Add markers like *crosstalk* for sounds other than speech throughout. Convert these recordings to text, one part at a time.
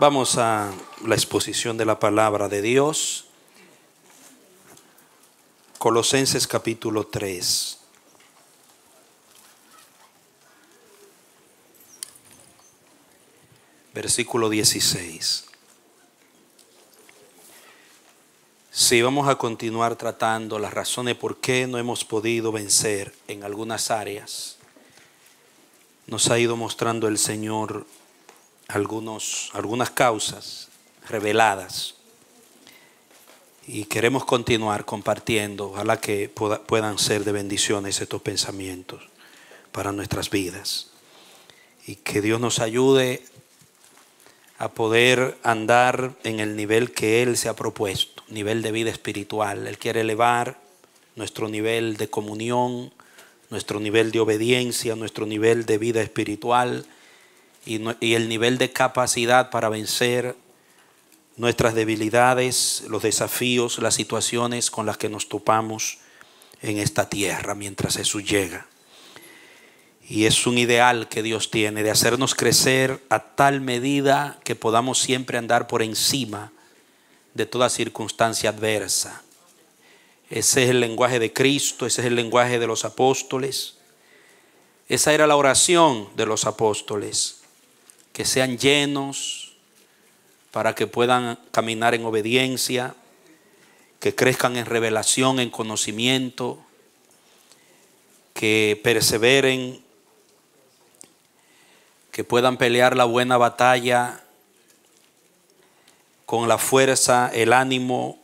Vamos a la exposición de la palabra de Dios. Colosenses capítulo 3. Versículo 16. Si vamos a continuar tratando las razones por qué no hemos podido vencer en algunas áreas. Nos ha ido mostrando el Señor algunos, algunas causas reveladas y queremos continuar compartiendo. Ojalá que puedan ser de bendiciones estos pensamientos para nuestras vidas. Y que Dios nos ayude a poder andar en el nivel que Él se ha propuesto, nivel de vida espiritual. Él quiere elevar nuestro nivel de comunión, nuestro nivel de obediencia, nuestro nivel de vida espiritual y, el nivel de capacidad para vencer nuestras debilidades, los desafíos, las situaciones con las que nos topamos en esta tierra mientras Jesús llega. Y es un ideal que Dios tiene de hacernos crecer a tal medida que podamos siempre andar por encima de toda circunstancia adversa. Ese es el lenguaje de Cristo, ese es el lenguaje de los apóstoles. Esa era la oración de los apóstoles que sean llenos para que puedan caminar en obediencia, que crezcan en revelación, en conocimiento, que perseveren, que puedan pelear la buena batalla con la fuerza, el ánimo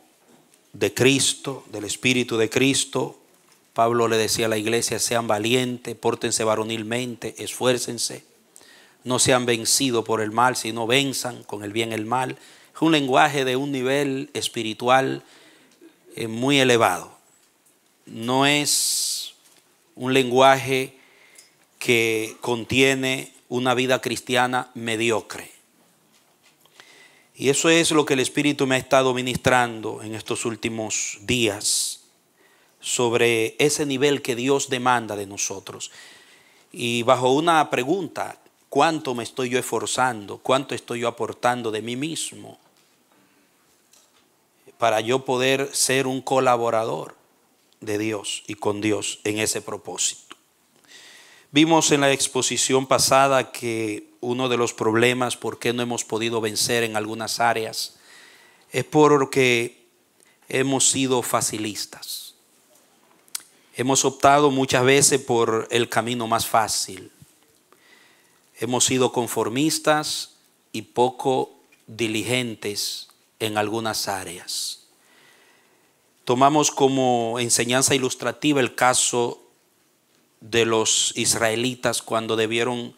de Cristo, del Espíritu de Cristo. Pablo le decía a la iglesia, sean valientes, pórtense varonilmente, esfuércense no sean vencido por el mal, sino venzan con el bien el mal. Es un lenguaje de un nivel espiritual eh, muy elevado. No es un lenguaje que contiene una vida cristiana mediocre. Y eso es lo que el Espíritu me ha estado ministrando en estos últimos días sobre ese nivel que Dios demanda de nosotros. Y bajo una pregunta, cuánto me estoy yo esforzando, cuánto estoy yo aportando de mí mismo para yo poder ser un colaborador de Dios y con Dios en ese propósito. Vimos en la exposición pasada que uno de los problemas por qué no hemos podido vencer en algunas áreas es porque hemos sido facilistas. Hemos optado muchas veces por el camino más fácil, Hemos sido conformistas y poco diligentes en algunas áreas. Tomamos como enseñanza ilustrativa el caso de los israelitas cuando debieron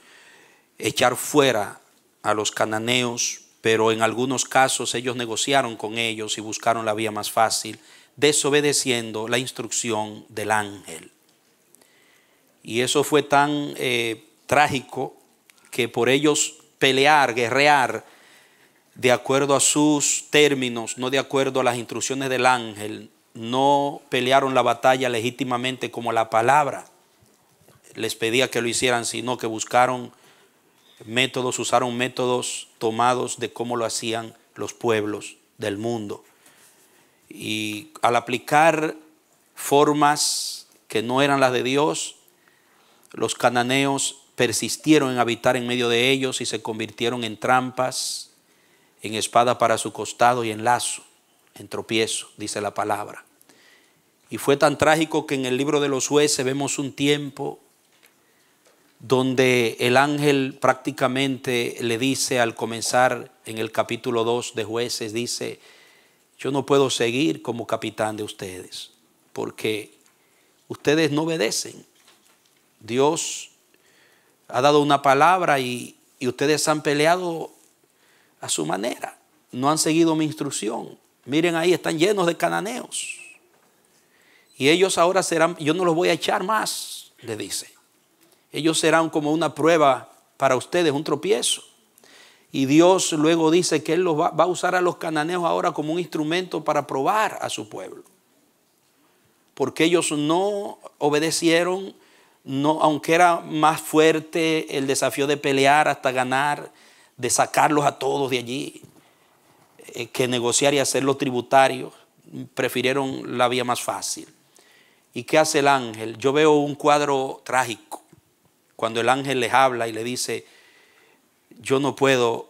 echar fuera a los cananeos, pero en algunos casos ellos negociaron con ellos y buscaron la vía más fácil, desobedeciendo la instrucción del ángel. Y eso fue tan eh, trágico que por ellos pelear, guerrear, de acuerdo a sus términos, no de acuerdo a las instrucciones del ángel, no pelearon la batalla legítimamente como la palabra les pedía que lo hicieran, sino que buscaron métodos, usaron métodos tomados de cómo lo hacían los pueblos del mundo. Y al aplicar formas que no eran las de Dios, los cananeos persistieron en habitar en medio de ellos y se convirtieron en trampas, en espada para su costado y en lazo, en tropiezo, dice la palabra. Y fue tan trágico que en el libro de los jueces vemos un tiempo donde el ángel prácticamente le dice al comenzar en el capítulo 2 de jueces, dice, yo no puedo seguir como capitán de ustedes, porque ustedes no obedecen. Dios ha dado una palabra y, ustedes han peleado a su manera. No han seguido mi instrucción. Miren ahí, están llenos de cananeos. Y ellos ahora serán, yo no los voy a echar más, le dice. Ellos serán como una prueba para ustedes, un tropiezo. Y Dios luego dice que Él los va, va a usar a los cananeos ahora como un instrumento para probar a su pueblo. Porque ellos no obedecieron no, aunque era más fuerte el desafío de pelear hasta ganar, de sacarlos a todos de allí, eh, que negociar y hacerlos tributarios, prefirieron la vía más fácil. ¿Y qué hace el ángel? Yo veo un cuadro trágico, cuando el ángel les habla y le dice, yo no puedo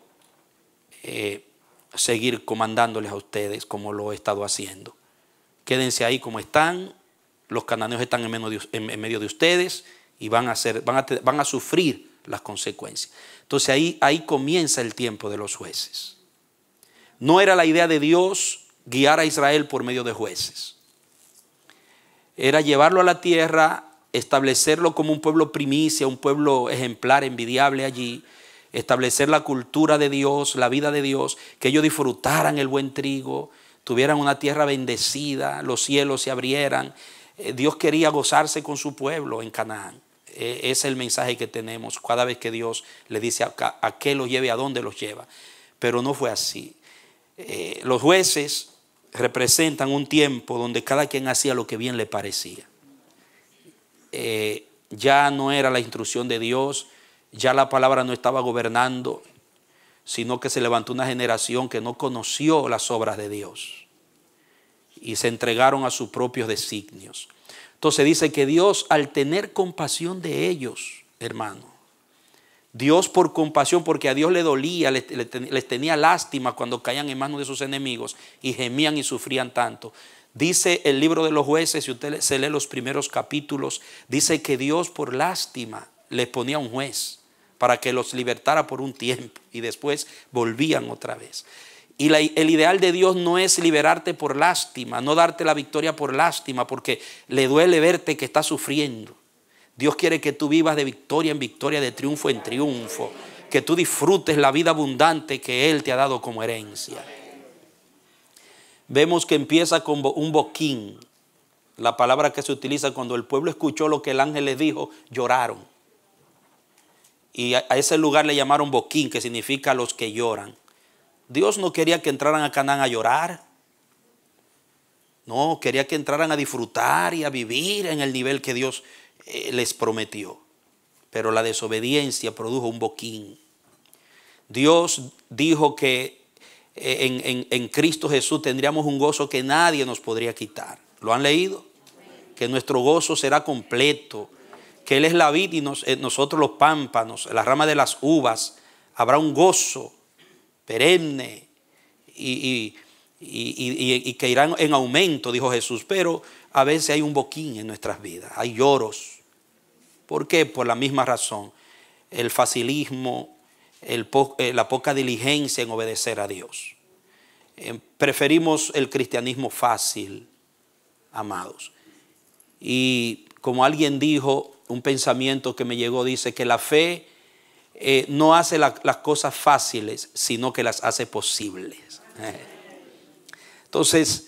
eh, seguir comandándoles a ustedes como lo he estado haciendo. Quédense ahí como están los cananeos están en medio de, ustedes y van a, sufrir las consecuencias. Entonces ahí, ahí comienza el tiempo de los jueces. No era la idea de Dios guiar a Israel por medio de jueces. Era llevarlo a la tierra, establecerlo como un pueblo primicia, un pueblo ejemplar, envidiable allí, establecer la cultura de Dios, la vida de Dios, que ellos disfrutaran el buen trigo, tuvieran una tierra bendecida, los cielos se abrieran, eh, Dios quería gozarse con su pueblo en Canaán. E, es el mensaje que tenemos cada vez que Dios le dice a, qué los lleve, a dónde los lleva. Pero no fue así. Eh, los jueces representan un tiempo donde cada quien hacía lo que bien le parecía. Eh, ya no era la instrucción de Dios, ya la palabra no estaba gobernando, sino que se levantó una generación que no conoció las obras de Dios y se entregaron a sus propios designios. Entonces dice que Dios al tener compasión de ellos, hermano, Dios por compasión, porque a Dios le dolía, les, tenía lástima cuando caían en manos de sus enemigos y gemían y sufrían tanto. Dice el libro de los jueces, si usted se lee los primeros capítulos, dice que Dios por lástima les ponía un juez para que los libertara por un tiempo y después volvían otra vez. Y el ideal de Dios no es liberarte por lástima, no darte la victoria por lástima, porque le duele verte que estás sufriendo. Dios quiere que tú vivas de victoria en victoria, de triunfo en triunfo, que tú disfrutes la vida abundante que Él te ha dado como herencia. Vemos que empieza con un boquín, la palabra que se utiliza cuando el pueblo escuchó lo que el ángel les dijo, lloraron. Y a ese lugar le llamaron boquín, que significa los que lloran. Dios no quería que entraran a Canaán a llorar. No, quería que entraran a disfrutar y a vivir en el nivel que Dios eh, les prometió. Pero la desobediencia produjo un boquín. Dios dijo que eh, en, Cristo Jesús tendríamos un gozo que nadie nos podría quitar. ¿Lo han leído? Que nuestro gozo será completo. Que Él es la vid y eh, nosotros los pámpanos, la rama de las uvas. Habrá un gozo perenne y, que irán en aumento, dijo Jesús, pero a veces hay un boquín en nuestras vidas, hay lloros. ¿Por qué? Por la misma razón, el facilismo, eh, la poca diligencia en obedecer a Dios. Eh, preferimos el cristianismo fácil, amados. Y como alguien dijo, un pensamiento que me llegó dice que la fe eh, no hace las cosas fáciles, sino que las hace posibles. Eh. Entonces,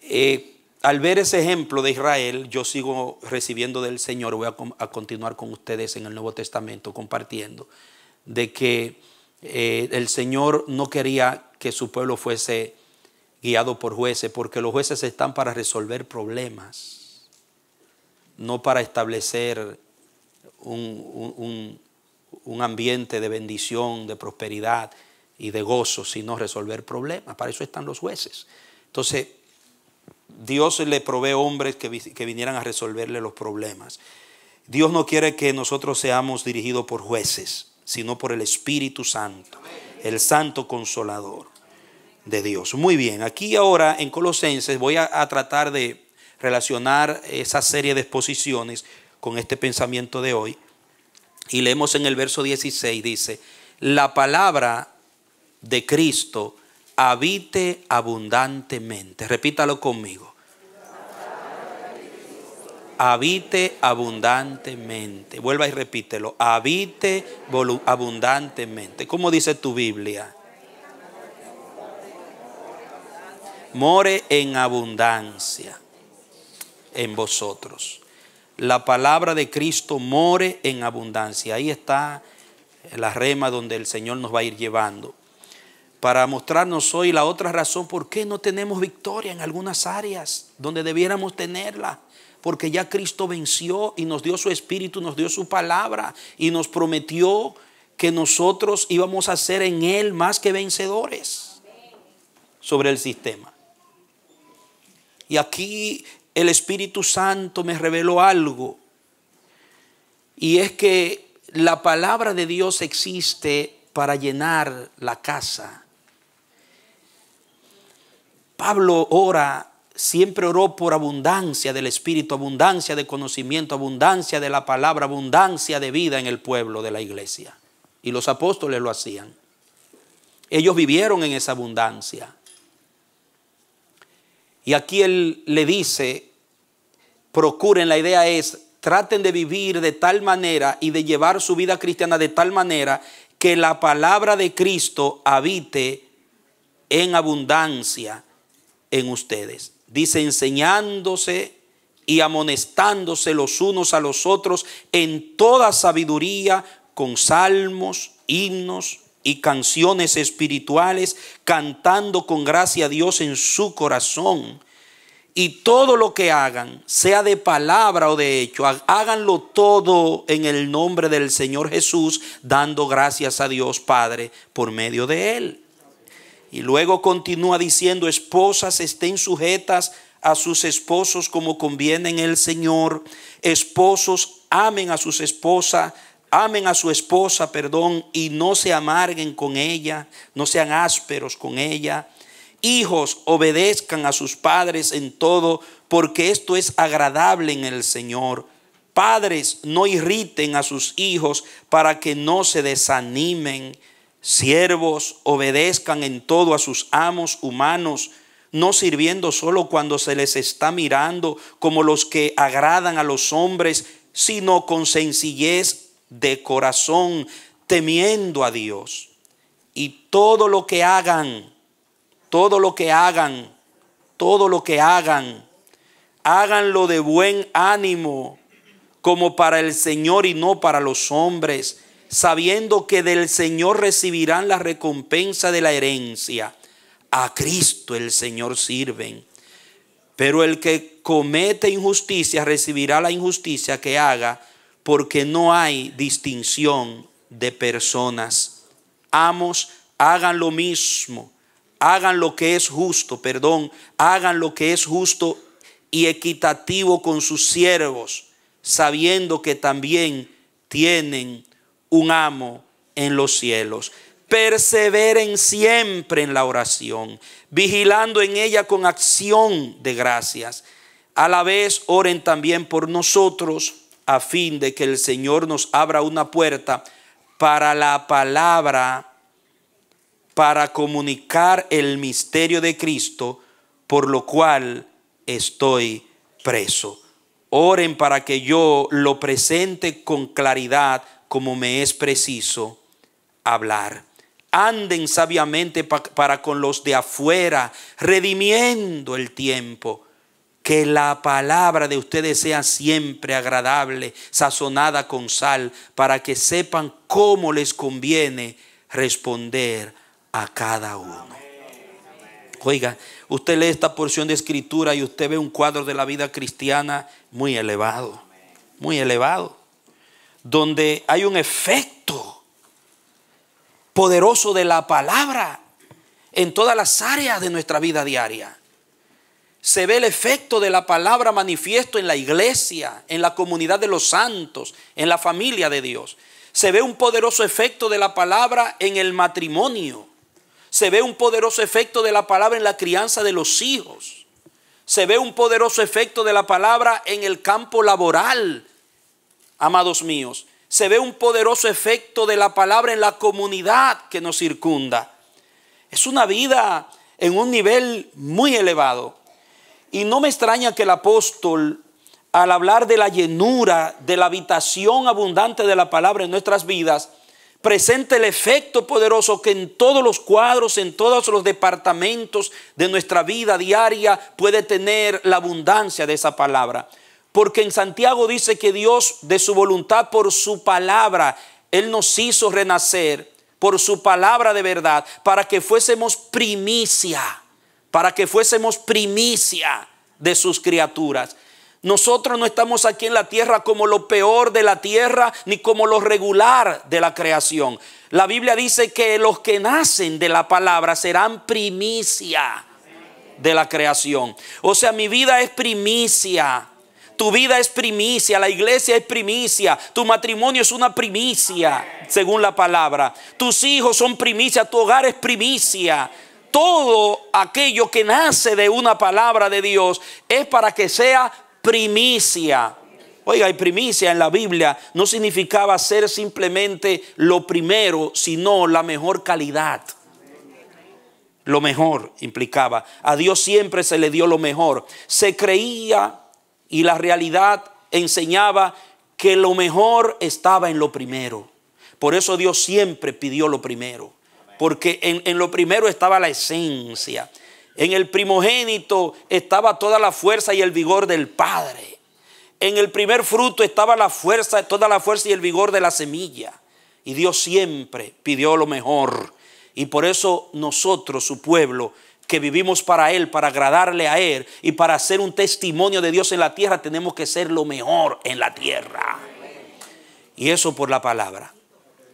eh, al ver ese ejemplo de Israel, yo sigo recibiendo del Señor, voy a, continuar con ustedes en el Nuevo Testamento compartiendo, de que el Señor no quería que su pueblo fuese guiado por jueces, porque los jueces están para resolver problemas, no para establecer un un ambiente de bendición, de prosperidad y de gozo, sino resolver problemas. Para eso están los jueces. Entonces, Dios le provee hombres que, vinieran a resolverle los problemas. Dios no quiere que nosotros seamos dirigidos por jueces, sino por el Espíritu Santo, el Santo Consolador de Dios. Muy bien, aquí ahora en Colosenses voy a tratar de relacionar esa serie de exposiciones con este pensamiento de hoy. Y leemos en el verso 16, dice, la palabra de Cristo habite abundantemente. Repítalo conmigo. Habite abundantemente. Vuelva y repítelo. Habite abundantemente. ¿Cómo dice tu Biblia? More en abundancia en vosotros la palabra de Cristo more en abundancia. Ahí está la rema donde el Señor nos va a ir llevando. Para mostrarnos hoy la otra razón por qué no tenemos victoria en algunas áreas donde debiéramos tenerla. Porque ya Cristo venció y nos dio su espíritu, nos dio su palabra y nos prometió que nosotros íbamos a ser en Él más que vencedores sobre el sistema. Y aquí el Espíritu Santo me reveló algo. Y es que la palabra de Dios existe para llenar la casa. Pablo ora, siempre oró por abundancia del Espíritu, abundancia de conocimiento, abundancia de la palabra, abundancia de vida en el pueblo de la iglesia. Y los apóstoles lo hacían. Ellos vivieron en esa abundancia. Y aquí él le dice procuren, la idea es, traten de vivir de tal manera y de llevar su vida cristiana de tal manera que la palabra de Cristo habite en abundancia en ustedes. Dice, enseñándose y amonestándose los unos a los otros en toda sabiduría, con salmos, himnos y canciones espirituales, cantando con gracia a Dios en su corazón y todo lo que hagan, sea de palabra o de hecho, háganlo todo en el nombre del Señor Jesús, dando gracias a Dios Padre por medio de Él. Y luego continúa diciendo, esposas estén sujetas a sus esposos como conviene en el Señor, esposos amen a sus esposas, amen a su esposa, perdón, y no se amarguen con ella, no sean ásperos con ella Hijos, obedezcan a sus padres en todo, porque esto es agradable en el Señor. Padres, no irriten a sus hijos para que no se desanimen. Siervos, obedezcan en todo a sus amos humanos, no sirviendo solo cuando se les está mirando como los que agradan a los hombres, sino con sencillez de corazón, temiendo a Dios. Y todo lo que hagan, todo lo que hagan, todo lo que hagan, háganlo de buen ánimo, como para el Señor y no para los hombres, sabiendo que del Señor recibirán la recompensa de la herencia. A Cristo el Señor sirven. Pero el que comete injusticia recibirá la injusticia que haga, porque no hay distinción de personas. Amos, hagan lo mismo hagan lo que es justo, perdón, hagan lo que es justo y equitativo con sus siervos, sabiendo que también tienen un amo en los cielos. Perseveren siempre en la oración, vigilando en ella con acción de gracias. A la vez oren también por nosotros, a fin de que el Señor nos abra una puerta para la palabra para comunicar el misterio de Cristo, por lo cual estoy preso. Oren para que yo lo presente con claridad como me es preciso hablar. Anden sabiamente para con los de afuera, redimiendo el tiempo. Que la palabra de ustedes sea siempre agradable, sazonada con sal, para que sepan cómo les conviene responder a cada uno. Oiga, usted lee esta porción de escritura y usted ve un cuadro de la vida cristiana muy elevado, muy elevado, donde hay un efecto poderoso de la palabra en todas las áreas de nuestra vida diaria. Se ve el efecto de la palabra manifiesto en la iglesia, en la comunidad de los santos, en la familia de Dios. Se ve un poderoso efecto de la palabra en el matrimonio. Se ve un poderoso efecto de la palabra en la crianza de los hijos. Se ve un poderoso efecto de la palabra en el campo laboral, amados míos. Se ve un poderoso efecto de la palabra en la comunidad que nos circunda. Es una vida en un nivel muy elevado. Y no me extraña que el apóstol, al hablar de la llenura, de la habitación abundante de la palabra en nuestras vidas, presenta el efecto poderoso que en todos los cuadros, en todos los departamentos de nuestra vida diaria puede tener la abundancia de esa palabra. Porque en Santiago dice que Dios de su voluntad, por su palabra, Él nos hizo renacer, por su palabra de verdad, para que fuésemos primicia, para que fuésemos primicia de sus criaturas. Nosotros no estamos aquí en la tierra como lo peor de la tierra ni como lo regular de la creación. La Biblia dice que los que nacen de la palabra serán primicia de la creación. O sea, mi vida es primicia. Tu vida es primicia, la iglesia es primicia, tu matrimonio es una primicia, según la palabra. Tus hijos son primicia, tu hogar es primicia todo aquello que nace de una palabra de Dios es para que sea primicia. Oiga, y primicia en la Biblia no significaba ser simplemente lo primero, sino la mejor calidad. Lo mejor implicaba. A Dios siempre se le dio lo mejor. Se creía y la realidad enseñaba que lo mejor estaba en lo primero. Por eso Dios siempre pidió lo primero. Porque en, en lo primero estaba la esencia. En el primogénito estaba toda la fuerza y el vigor del Padre. En el primer fruto estaba la fuerza, toda la fuerza y el vigor de la semilla. Y Dios siempre pidió lo mejor. Y por eso nosotros, su pueblo, que vivimos para Él, para agradarle a Él y para ser un testimonio de Dios en la tierra, tenemos que ser lo mejor en la tierra. Y eso por la palabra.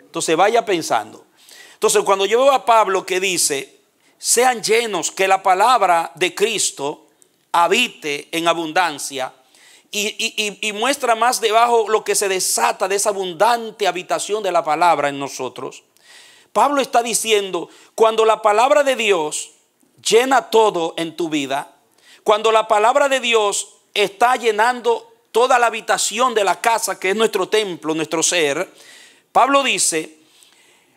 Entonces vaya pensando. Entonces cuando yo veo a Pablo que dice, sean llenos, que la palabra de Cristo habite en abundancia y, muestra más debajo lo que se desata de esa abundante habitación de la palabra en nosotros. Pablo está diciendo, cuando la palabra de Dios llena todo en tu vida, cuando la palabra de Dios está llenando toda la habitación de la casa que es nuestro templo, nuestro ser, Pablo dice,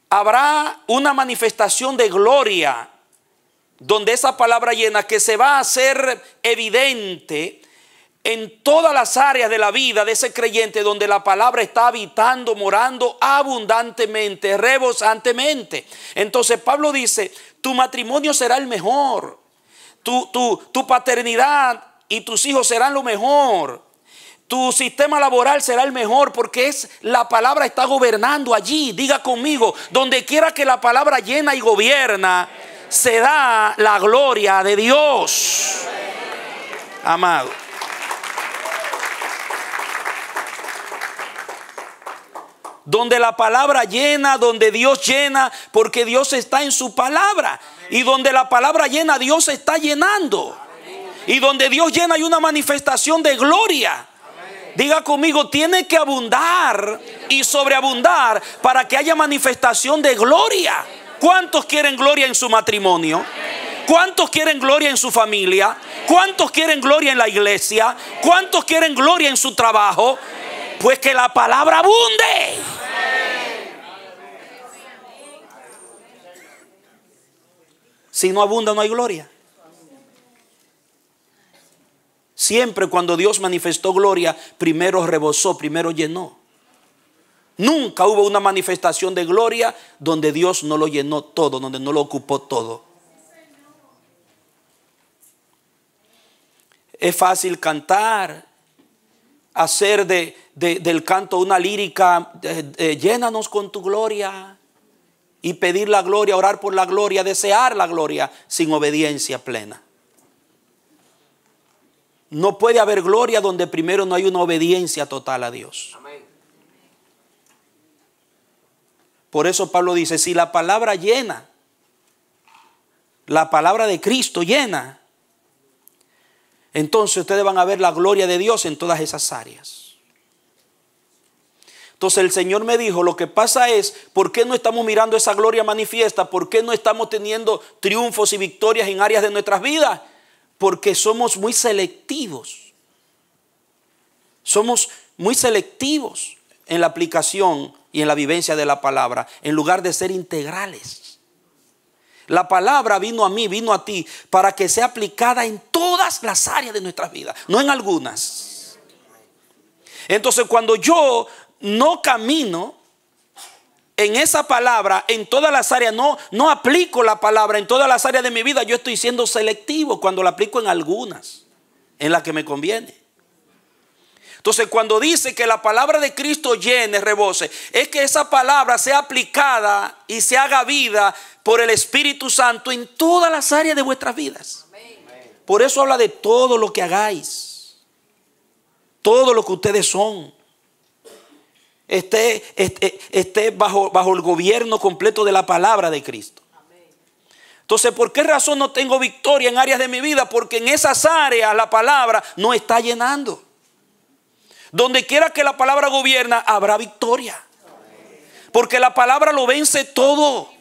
habrá una manifestación de gloria donde esa palabra llena que se va a hacer evidente en todas las áreas de la vida de ese creyente donde la palabra está habitando, morando abundantemente, rebosantemente. Entonces Pablo dice, tu matrimonio será el mejor, tu, tu, paternidad y tus hijos serán lo mejor, tu sistema laboral será el mejor porque es la palabra está gobernando allí. Diga conmigo, donde quiera que la palabra llena y gobierna. Se da la gloria de Dios. Amado. Donde la palabra llena, donde Dios llena, porque Dios está en su palabra. Y donde la palabra llena, Dios está llenando. Y donde Dios llena hay una manifestación de gloria. Diga conmigo, tiene que abundar y sobreabundar para que haya manifestación de gloria. ¿Cuántos quieren gloria en su matrimonio? ¿Cuántos quieren gloria en su familia? ¿Cuántos quieren gloria en la iglesia? ¿Cuántos quieren gloria en su trabajo? Pues que la palabra abunde. Si no abunda, no hay gloria. Siempre cuando Dios manifestó gloria, primero rebosó, primero llenó. Nunca hubo una manifestación de gloria donde Dios no lo llenó todo, donde no lo ocupó todo. Es fácil cantar, hacer de, del canto una lírica, llénanos con tu gloria y pedir la gloria, orar por la gloria, desear la gloria sin obediencia plena. No puede haber gloria donde primero no hay una obediencia total a Dios. Por eso Pablo dice, si la palabra llena, la palabra de Cristo llena, entonces ustedes van a ver la gloria de Dios en todas esas áreas. Entonces el Señor me dijo, lo que pasa es, ¿por qué no estamos mirando esa gloria manifiesta? ¿Por qué no estamos teniendo triunfos y victorias en áreas de nuestras vidas? Porque somos muy selectivos. Somos muy selectivos en la aplicación y en la vivencia de la palabra, en lugar de ser integrales. La palabra vino a mí, vino a ti, para que sea aplicada en todas las áreas de nuestras vidas, no en algunas. Entonces cuando yo no camino en esa palabra, en todas las áreas, no, no aplico la palabra en todas las áreas de mi vida, yo estoy siendo selectivo cuando la aplico en algunas, en las que me conviene. Entonces, cuando dice que la palabra de Cristo llene, rebose, es que esa palabra sea aplicada y se haga vida por el Espíritu Santo en todas las áreas de vuestras vidas. Por eso habla de todo lo que hagáis, todo lo que ustedes son. Esté, esté, eh, esté bajo, bajo el gobierno completo de la palabra de Cristo. Entonces, ¿por qué razón no tengo victoria en áreas de mi vida? Porque en esas áreas la palabra no está llenando. Donde quiera que la palabra gobierna, habrá victoria. Porque la palabra lo vence todo.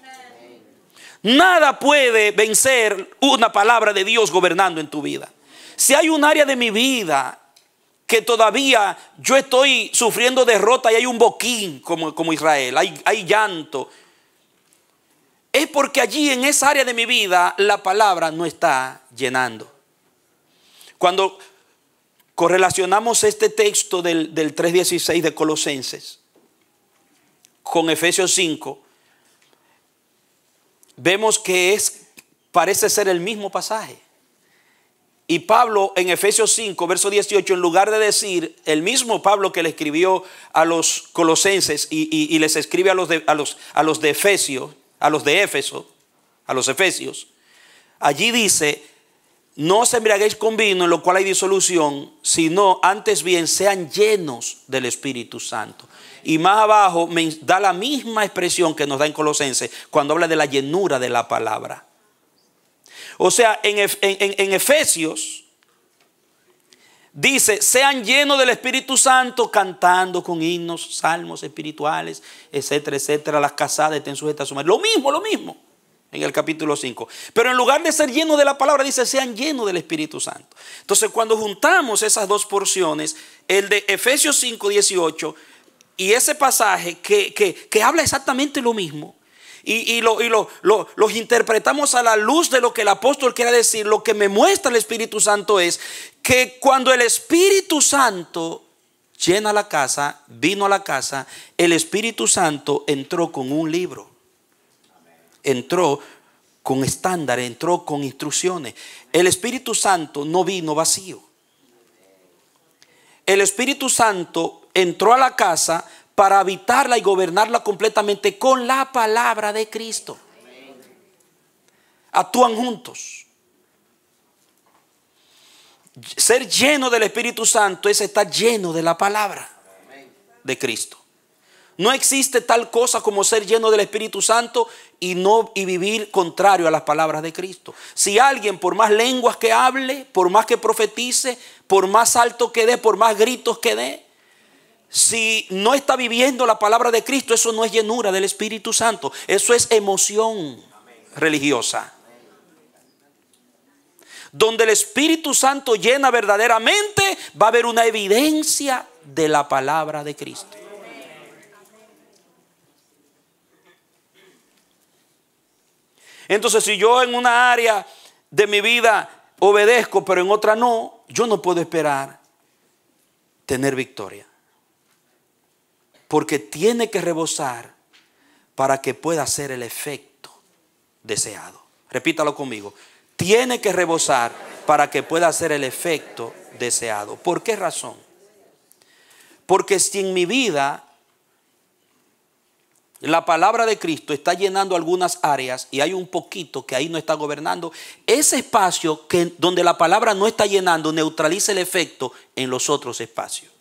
Nada puede vencer una palabra de Dios gobernando en tu vida. Si hay un área de mi vida que todavía yo estoy sufriendo derrota y hay un boquín como, como Israel, hay, hay llanto, es porque allí en esa área de mi vida la palabra no está llenando. Cuando, correlacionamos este texto del, 3.16 de Colosenses con Efesios 5, vemos que es, parece ser el mismo pasaje. Y Pablo en Efesios 5, verso 18, en lugar de decir el mismo Pablo que le escribió a los colosenses y, les escribe a los, de, los, a los de Efesios, a los de Éfeso, a los Efesios, allí dice, no se embriaguéis con vino, en lo cual hay disolución, sino antes bien sean llenos del Espíritu Santo. Y más abajo me da la misma expresión que nos da en Colosenses cuando habla de la llenura de la palabra. O sea, en, Efesios dice, sean llenos del Espíritu Santo cantando con himnos, salmos espirituales, etcétera, etcétera. Las casadas estén sujetas a su madre. Lo mismo, lo mismo en el capítulo 5. Pero en lugar de ser lleno de la palabra, dice, sean llenos del Espíritu Santo. Entonces, cuando juntamos esas dos porciones, el de Efesios 5, 18 y ese pasaje que, habla exactamente lo mismo, y, lo, los interpretamos a la luz de lo que el apóstol quiere decir, lo que me muestra el Espíritu Santo es que cuando el Espíritu Santo llena la casa, vino a la casa, el Espíritu Santo entró con un libro entró con estándar, entró con instrucciones. El Espíritu Santo no vino vacío. El Espíritu Santo entró a la casa para habitarla y gobernarla completamente con la palabra de Cristo. Actúan juntos. Ser lleno del Espíritu Santo es estar lleno de la palabra de Cristo. No existe tal cosa como ser lleno del Espíritu Santo y no y vivir contrario a las palabras de Cristo. Si alguien por más lenguas que hable, por más que profetice, por más alto que dé, por más gritos que dé, si no está viviendo la palabra de Cristo, eso no es llenura del Espíritu Santo, eso es emoción religiosa. Donde el Espíritu Santo llena verdaderamente, va a haber una evidencia de la palabra de Cristo. Entonces, si yo en una área de mi vida obedezco, pero en otra no, yo no puedo esperar tener victoria. Porque tiene que rebosar para que pueda ser el efecto deseado. Repítalo conmigo. Tiene que rebosar para que pueda ser el efecto deseado. ¿Por qué razón? Porque si en mi vida la palabra de Cristo está llenando algunas áreas y hay un poquito que ahí no está gobernando, ese espacio que, donde la palabra no está llenando neutraliza el efecto en los otros espacios.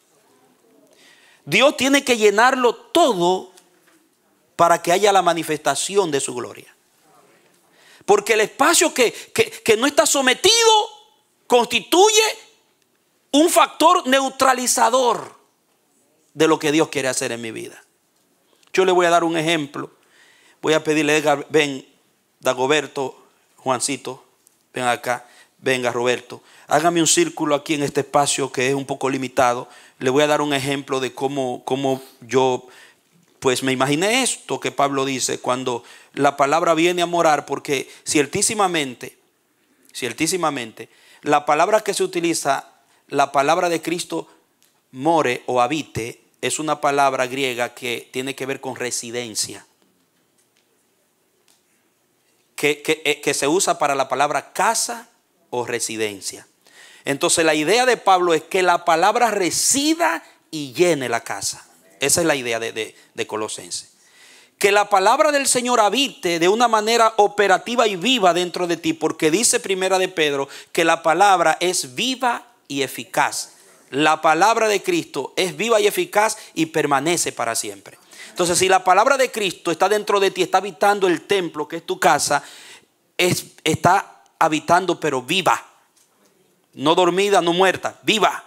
Dios tiene que llenarlo todo para que haya la manifestación de su gloria. Porque el espacio que, que no está sometido constituye un factor neutralizador de lo que Dios quiere hacer en mi vida. Yo le voy a dar un ejemplo. Voy a pedirle, ven, Dagoberto, Juancito, ven acá, venga Roberto, hágame un círculo aquí en este espacio que es un poco limitado. Le voy a dar un ejemplo de cómo, cómo yo, pues me imaginé esto que Pablo dice, cuando la palabra viene a morar, porque ciertísimamente, ciertísimamente, la palabra que se utiliza, la palabra de Cristo more o habite, es una palabra griega que tiene que ver con residencia, que, eh, que, se usa para la palabra casa o residencia. Entonces la idea de Pablo es que la palabra resida y llene la casa. Esa es la idea de, de, de, Colosense. Que la palabra del Señor habite de una manera operativa y viva dentro de ti, porque dice primera de Pedro que la palabra es viva y eficaz la palabra de Cristo es viva y eficaz y permanece para siempre. Entonces, si la palabra de Cristo está dentro de ti, está habitando el templo, que es tu casa, es, está habitando pero viva. No dormida, no muerta, viva.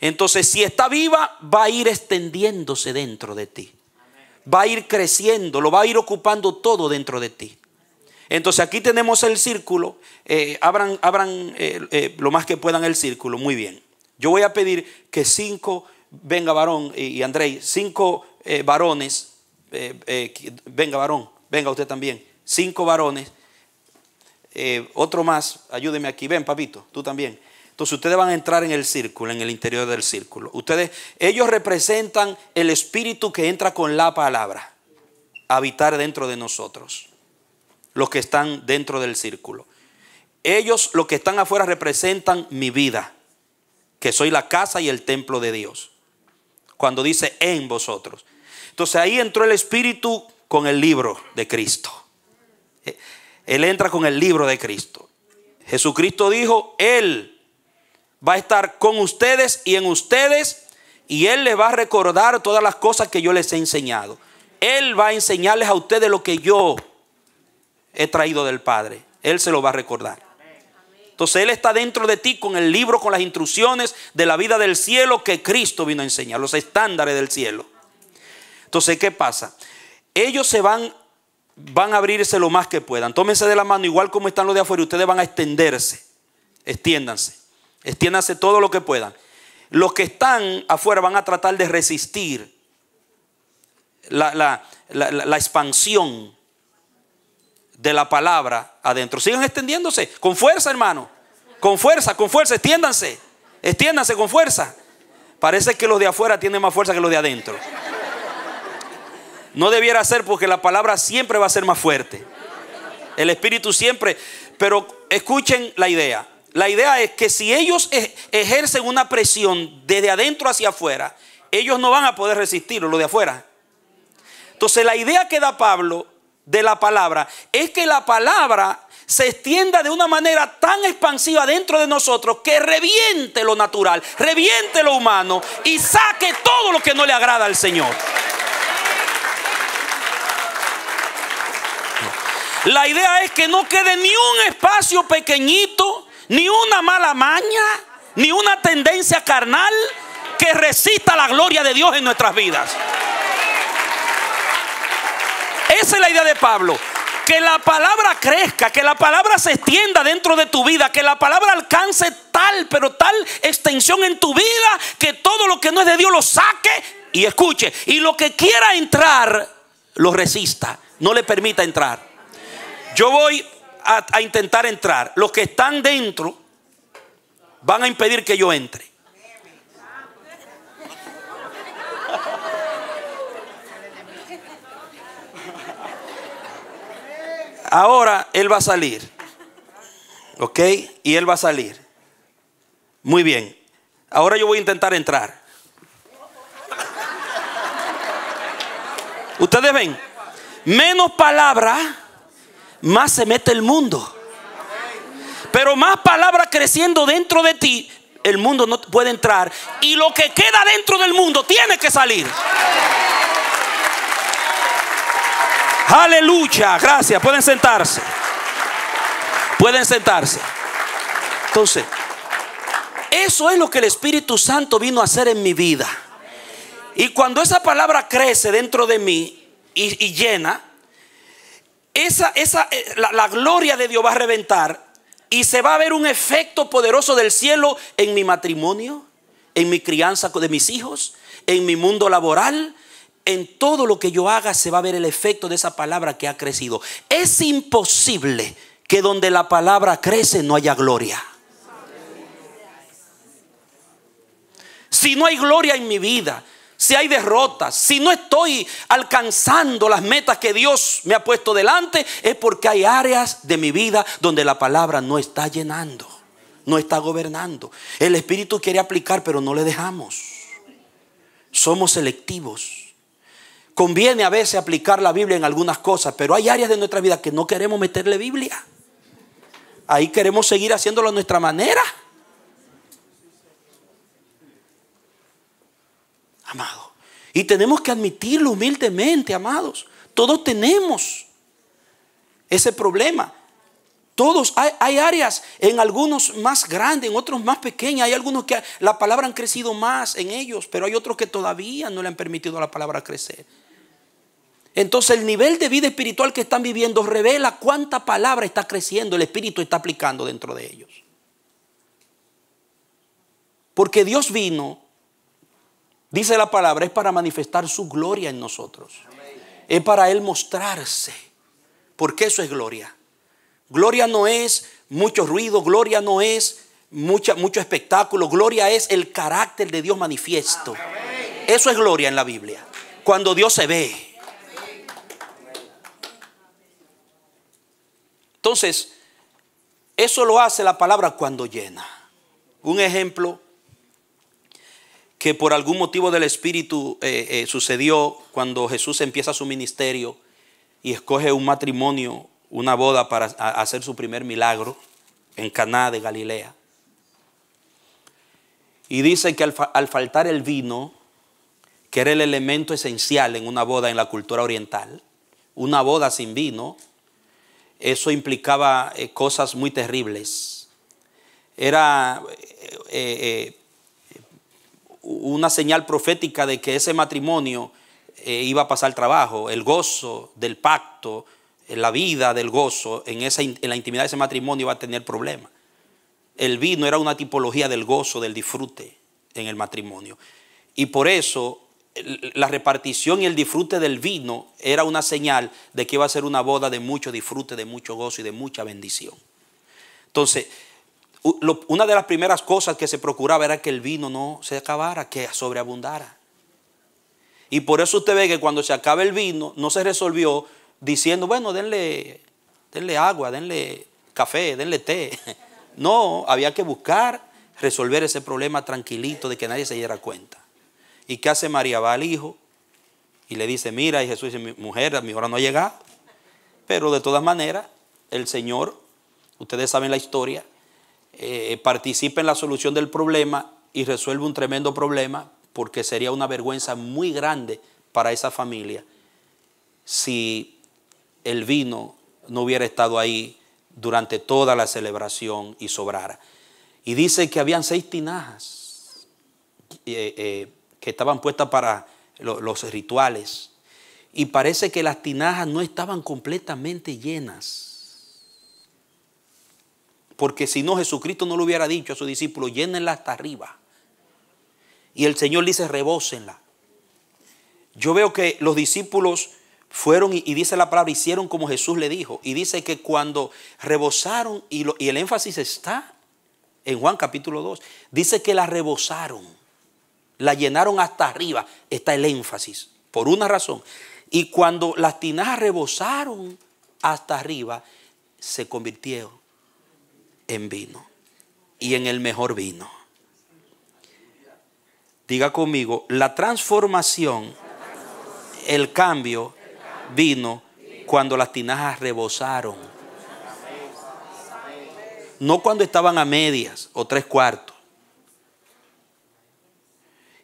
Entonces, si está viva, va a ir extendiéndose dentro de ti. Va a ir creciendo, lo va a ir ocupando todo dentro de ti. Entonces aquí tenemos el círculo. Eh, abran abran eh, eh, lo más que puedan el círculo. Muy bien. Yo voy a pedir que cinco, venga varón y, André, cinco eh, varones, eh, eh, venga varón, venga usted también, cinco varones, otro más, ayúdeme aquí, ven papito, tú también. Entonces ustedes van a entrar en el círculo, en el interior del círculo. Ustedes, ellos representan el espíritu que entra con la palabra, habitar dentro de nosotros, los que están dentro del círculo. Ellos, los que están afuera, representan mi vida que soy la casa y el templo de Dios. Cuando dice en vosotros. Entonces ahí entró el Espíritu con el libro de Cristo. Eh, él entra con el libro de Cristo. Jesucristo dijo, Él va a estar con ustedes y en ustedes y Él les va a recordar todas las cosas que yo les he enseñado. Él va a enseñarles a ustedes lo que yo he traído del Padre. Él se lo va a recordar. Entonces Él está dentro de ti con el libro, con las instrucciones de la vida del cielo que Cristo vino a enseñar, los estándares del cielo. Entonces, ¿qué pasa? Ellos se van, van a abrirse lo más que puedan. Tómense de la mano, igual como están los de afuera, ustedes van a extenderse. Extiéndanse. Extiéndanse todo lo que puedan. Los que están afuera van a tratar de resistir la, la expansión de la palabra adentro. Sigan extendiéndose con fuerza, hermano. Con fuerza, con fuerza, extiéndanse. Extiéndanse con fuerza. Parece que los de afuera tienen más fuerza que los de adentro. No debiera ser porque la palabra siempre va a ser más fuerte. El espíritu siempre. Pero escuchen la idea. La idea es que si ellos e-, ejercen una presión desde adentro hacia afuera, ellos no van a poder resistirlo, lo de afuera. Entonces la idea que da Pablo de la palabra es que la palabra se extienda de una manera tan expansiva dentro de nosotros que reviente lo natural, reviente lo humano y saque todo lo que no le agrada al Señor. La idea es que no quede ni un espacio pequeñito, ni una mala maña, ni una tendencia carnal que resista la gloria de Dios en nuestras vidas. Esa es la idea de Pablo. Que la palabra crezca, que la palabra se extienda dentro de tu vida, que la palabra alcance tal, pero tal extensión en tu vida, que todo lo que no es de Dios lo saque y escuche. Y lo que quiera entrar, lo resista, no le permita entrar. Yo voy a, intentar entrar. Los que están dentro van a impedir que yo entre. Ahora Él va a salir. ¿Ok? Y Él va a salir. Muy bien. Ahora yo voy a intentar entrar. Ustedes ven, menos palabra, más se mete el mundo. Pero más palabras creciendo dentro de ti, el mundo no puede entrar. Y lo que queda dentro del mundo tiene que salir. Aleluya. Gracias. Pueden sentarse. Pueden sentarse. Entonces, eso es lo que el Espíritu Santo vino a hacer en mi vida. Y cuando esa palabra crece dentro de mí y, llena, esa, esa, eh, la gloria de Dios va a reventar y se va a ver un efecto poderoso del cielo en mi matrimonio, en mi crianza de mis hijos, en mi mundo laboral, en todo lo que yo haga se va a ver el efecto de esa palabra que ha crecido. Es imposible que donde la palabra crece no haya gloria. Si no hay gloria en mi vida, si hay derrotas, si no estoy alcanzando las metas que Dios me ha puesto delante, es porque hay áreas de mi vida donde la palabra no está llenando, no está gobernando. El Espíritu quiere aplicar, pero no le dejamos. Somos selectivos. Conviene a veces aplicar la Biblia en algunas cosas, pero hay áreas de nuestra vida que no queremos meterle Biblia. Ahí queremos seguir haciéndolo a nuestra manera. Amado. Y tenemos que admitirlo humildemente, amados. Todos tenemos ese problema. Todos, hay, hay, áreas, en algunos más grandes, en otros más pequeñas. Hay algunos que la palabra han crecido más en ellos, pero hay otros que todavía no le han permitido a la palabra crecer. Entonces el nivel de vida espiritual que están viviendo revela cuánta palabra está creciendo, el Espíritu está aplicando dentro de ellos. Porque Dios vino, dice la palabra, es para manifestar su gloria en nosotros. Es para Él mostrarse. Porque eso es gloria. Gloria no es mucho ruido, gloria no es mucha, mucho espectáculo, gloria es el carácter de Dios manifiesto. Eso es gloria en la Biblia. Cuando Dios se ve. Entonces, eso lo hace la palabra cuando llena. Un ejemplo que por algún motivo del Espíritu eh, eh, sucedió cuando Jesús empieza su ministerio y escoge un matrimonio, una boda para hacer su primer milagro en Caná de Galilea. Y dice que al faltar el vino, que era el elemento esencial en una boda en la cultura oriental, una boda sin vino eso implicaba eh, cosas muy terribles. Era eh, eh, una señal profética de que ese matrimonio iba a pasar trabajo, el gozo del pacto, la vida del gozo en, en la intimidad de ese matrimonio iba a tener problemas. El vino era una tipología del gozo, del disfrute en el matrimonio. Y por eso la repartición y el disfrute del vino era una señal de que iba a ser una boda de mucho disfrute, de mucho gozo y de mucha bendición. Entonces, una de las primeras cosas que se procuraba era que el vino no se acabara, que sobreabundara. Y por eso usted ve que cuando se acaba el vino, no se resolvió diciendo, bueno, denle, denle agua, denle café, denle té. *laughs* No, había que buscar resolver ese problema tranquilito de que nadie se diera cuenta. ¿Y qué hace María? Va al hijo y le dice, mira, y Jesús dice, mujer, a mi hora no ha llegado. Pero de todas maneras, el Señor, ustedes saben la historia, eh, participa en la solución del problema y resuelve un tremendo problema porque sería una vergüenza muy grande para esa familia si el vino no hubiera estado ahí durante toda la celebración y sobrara. Y dice que habían seis tinajas. Eh, eh, que estaban puestas para los rituales. Y parece que las tinajas no estaban completamente llenas. Porque si no, Jesucristo no lo hubiera dicho a sus discípulos, llénenla hasta arriba. Y el Señor dice, rebócenla. Yo veo que los discípulos fueron y, dice la palabra, hicieron como Jesús le dijo. Y dice que cuando rebosaron, y, y el énfasis está en Juan capítulo 2, dice que la rebosaron la llenaron hasta arriba. Está el énfasis, por una razón. Y cuando las tinajas rebosaron hasta arriba, se convirtió en vino y en el mejor vino. Diga conmigo, la transformación, el cambio vino cuando las tinajas rebosaron. No cuando estaban a medias o tres cuartos.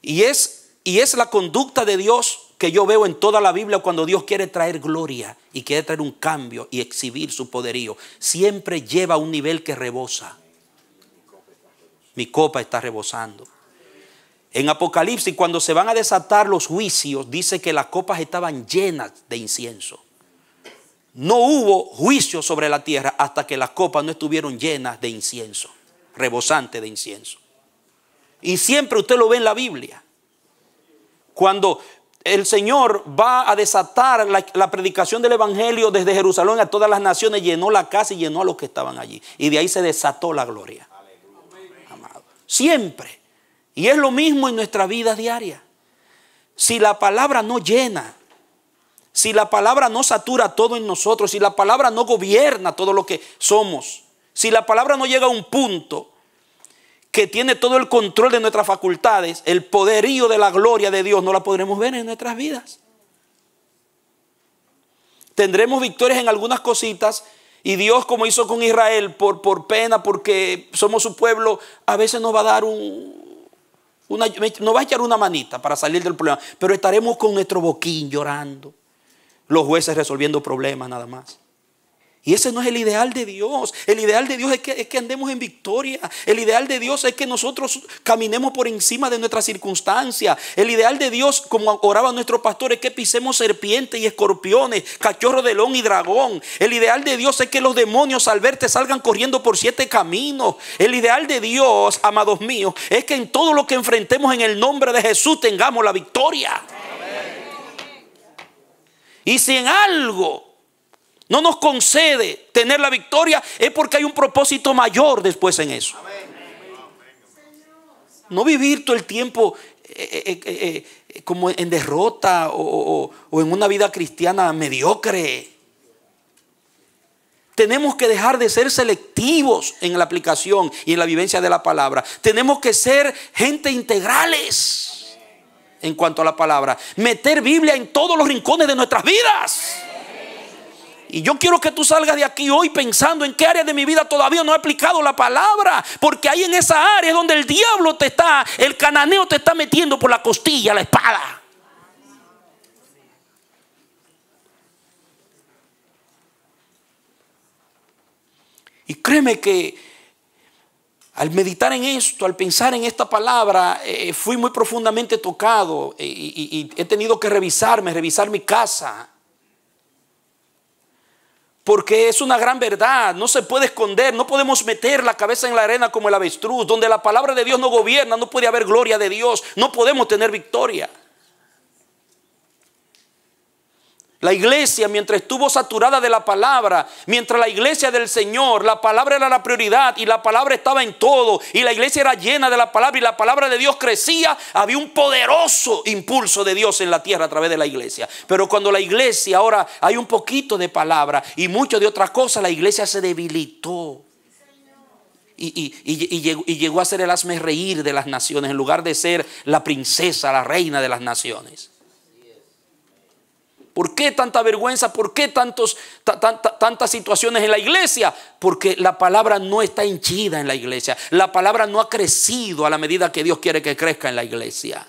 Y es, y es la conducta de Dios que yo veo en toda la Biblia cuando Dios quiere traer gloria y quiere traer un cambio y exhibir su poderío. Siempre lleva un nivel que rebosa. Mi copa está rebosando. En Apocalipsis, cuando se van a desatar los juicios, dice que las copas estaban llenas de incienso. No hubo juicio sobre la tierra hasta que las copas no estuvieron llenas de incienso, rebosante de incienso. Y siempre usted lo ve en la Biblia cuando el Señor va a desatar la, predicación del Evangelio desde Jerusalén a todas las naciones, llenó la casa y llenó a los que estaban allí. Y de ahí se desató la gloria. Amado. Siempre. Y es lo mismo en nuestra vida diaria. Si la palabra no llena, si la palabra no satura todo en nosotros, si la palabra no gobierna todo lo que somos, si la palabra no llega a un punto que tiene todo el control de nuestras facultades, el poderío de la gloria de Dios, no la podremos ver en nuestras vidas. Tendremos victorias en algunas cositas y Dios, como hizo con Israel, por, por pena, porque somos su pueblo, a veces nos va a dar Una, nos va a echar una manita para salir del problema, pero estaremos con nuestro boquín llorando, los jueces resolviendo problemas nada más. Y ese no es el ideal de Dios. El ideal de Dios es que, que, andemos en victoria. El ideal de Dios es que nosotros caminemos por encima de nuestras circunstancias. El ideal de Dios, como oraba nuestro pastor, es que pisemos serpientes y escorpiones, cachorro de león y dragón. El ideal de Dios es que los demonios al verte salgan corriendo por siete caminos. El ideal de Dios, amados míos, es que en todo lo que enfrentemos en el nombre de Jesús tengamos la victoria. Y si en algo no nos concede tener la victoria, es porque hay un propósito mayor después en eso. No vivir todo el tiempo eh, eh, eh, como en derrota o, o en una vida cristiana mediocre. Tenemos que dejar de ser selectivos en la aplicación y en la vivencia de la palabra. Tenemos que ser gente integrales en cuanto a la palabra. Meter Biblia en todos los rincones de nuestras vidas. Y yo quiero que tú salgas de aquí hoy pensando en qué área de mi vida todavía no he aplicado la palabra. Porque ahí en esa área es donde el diablo te está, el cananeo te está metiendo por la costilla, la espada. Y créeme que al meditar en esto, al pensar en esta palabra, eh, fui muy profundamente tocado eh, y, y he tenido que revisarme, revisar mi casa porque es una gran verdad, no se puede esconder, no podemos meter la cabeza en la arena como el avestruz, donde la palabra de Dios no gobierna, no puede haber gloria de Dios, no podemos tener victoria. La iglesia, mientras estuvo saturada de la palabra, mientras la iglesia del Señor, la palabra era la prioridad y la palabra estaba en todo, y la iglesia era llena de la palabra y la palabra de Dios crecía, había un poderoso impulso de Dios en la tierra a través de la iglesia. Pero cuando la iglesia ahora hay un poquito de palabra y mucho de otras cosas, la iglesia se debilitó. Y, llegó, y, llegó, a ser el asme reír de las naciones en lugar de ser la princesa, la reina de las naciones. ¿Por qué tanta vergüenza? ¿Por qué tantos, tantas situaciones en la iglesia? Porque la palabra no está hinchida en la iglesia. La palabra no ha crecido a la medida que Dios quiere que crezca en la iglesia.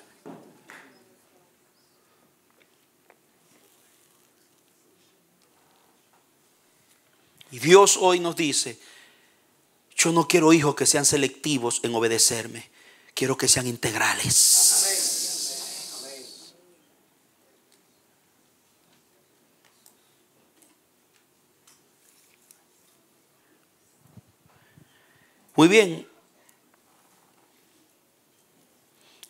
Y Dios hoy nos dice, yo no quiero hijos que sean selectivos en obedecerme, quiero que sean integrales. Muy bien.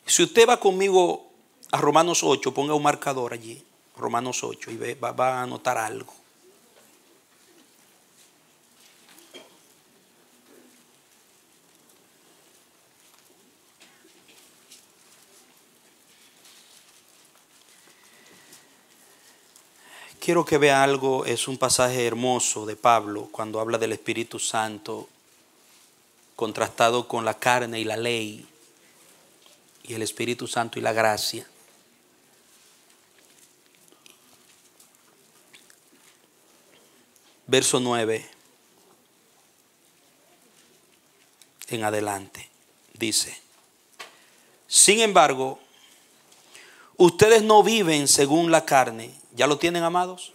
Si usted va conmigo a Romanos 8, ponga un marcador allí, Romanos 8, y va, va a anotar algo. quiero que vea algo, es un pasaje hermoso de Pablo cuando habla del Espíritu Santo contrastado con la carne y la ley y el Espíritu Santo y la gracia. Verso 9 en adelante dice, sin embargo, ustedes no viven según la carne. ¿Ya lo tienen, amados?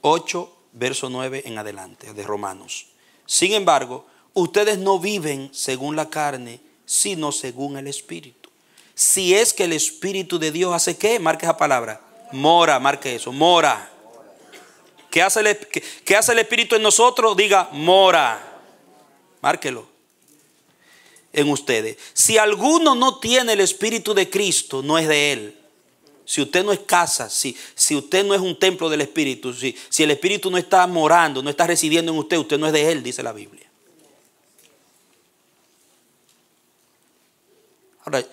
8, verso 9 en adelante de Romanos. Sin embargo, ustedes no viven según la carne, sino según el Espíritu. Si es que el Espíritu de Dios hace qué, marque esa palabra, mora, marque eso, mora. ¿Qué hace el, Espíritu en nosotros? Diga, mora. Márquelo en ustedes. Si alguno no tiene el Espíritu de Cristo, no es de él. Si usted no es casa, si, si usted no es un templo del Espíritu, si, si el Espíritu no está morando, no está residiendo en usted, usted no es de él, dice la Biblia. Ahora,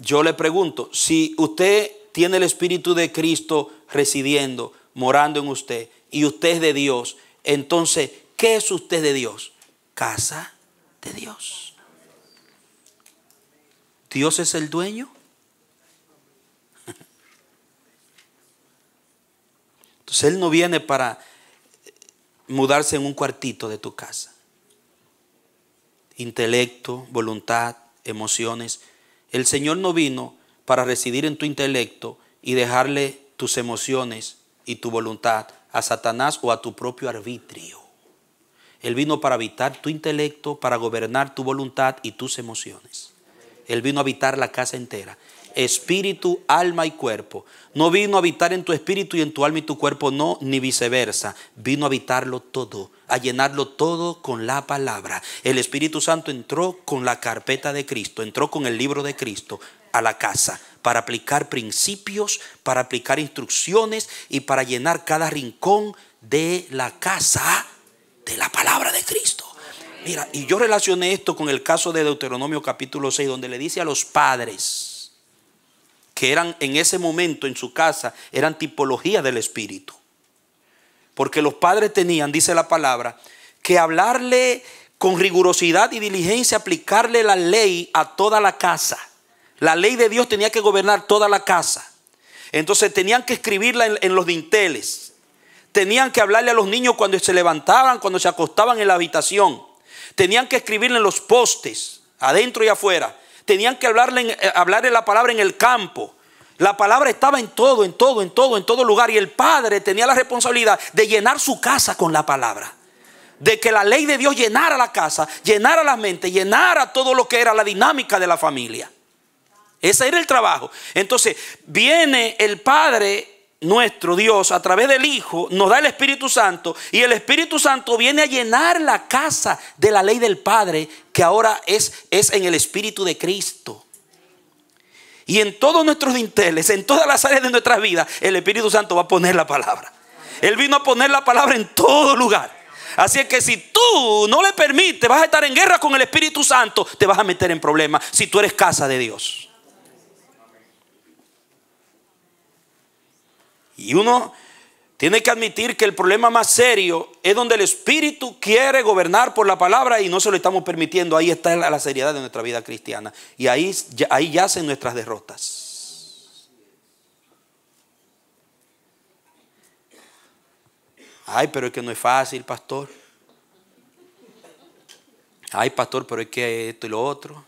yo le pregunto, si usted tiene el Espíritu de Cristo residiendo, morando en usted, y usted es de Dios, entonces, ¿qué es usted de Dios? Casa de Dios. ¿Dios es el dueño? Entonces Él no viene para mudarse en un cuartito de tu casa. Intelecto, voluntad, emociones, el Señor no vino para residir en tu intelecto y dejarle tus emociones y tu voluntad a Satanás o a tu propio arbitrio. Él vino para habitar tu intelecto, para gobernar tu voluntad y tus emociones. Él vino a habitar la casa entera espíritu, alma y cuerpo. No vino a habitar en tu espíritu y en tu alma y tu cuerpo, no, ni viceversa. Vino a habitarlo todo, a llenarlo todo con la palabra. El Espíritu Santo entró con la carpeta de Cristo, entró con el libro de Cristo a la casa para aplicar principios, para aplicar instrucciones y para llenar cada rincón de la casa de la palabra de Cristo. Mira, y yo relacioné esto con el caso de Deuteronomio capítulo 6, donde le dice a los padres, que eran en ese momento en su casa, eran tipología del Espíritu. Porque los padres tenían, dice la palabra, que hablarle con rigurosidad y diligencia, aplicarle la ley a toda la casa. La ley de Dios tenía que gobernar toda la casa. Entonces tenían que escribirla en, los dinteles. Tenían que hablarle a los niños cuando se levantaban, cuando se acostaban en la habitación. Tenían que escribirle en los postes, adentro y afuera tenían que eh, hablarle, la palabra en el campo. La palabra estaba en todo, en todo, en todo, en todo lugar. Y el padre tenía la responsabilidad de llenar su casa con la palabra. De que la ley de Dios llenara la casa, llenara la mente, llenara todo lo que era la dinámica de la familia. Ese era el trabajo. Entonces viene el padre nuestro Dios, a través del Hijo, nos da el Espíritu Santo y el Espíritu Santo viene a llenar la casa de la ley del Padre que ahora es, es en el Espíritu de Cristo. Y en todos nuestros dinteles, en todas las áreas de nuestras vidas, el Espíritu Santo va a poner la palabra. Él vino a poner la palabra en todo lugar. Así es que si tú no le permites, vas a estar en guerra con el Espíritu Santo, te vas a meter en problemas si tú eres casa de Dios. Y uno tiene que admitir que el problema más serio es donde el espíritu quiere gobernar por la palabra y no se lo estamos permitiendo. Ahí está la seriedad de nuestra vida cristiana. Y ahí, ahí yacen nuestras derrotas. Ay, pero es que no es fácil, pastor. Ay, pastor, pero es que esto y lo otro.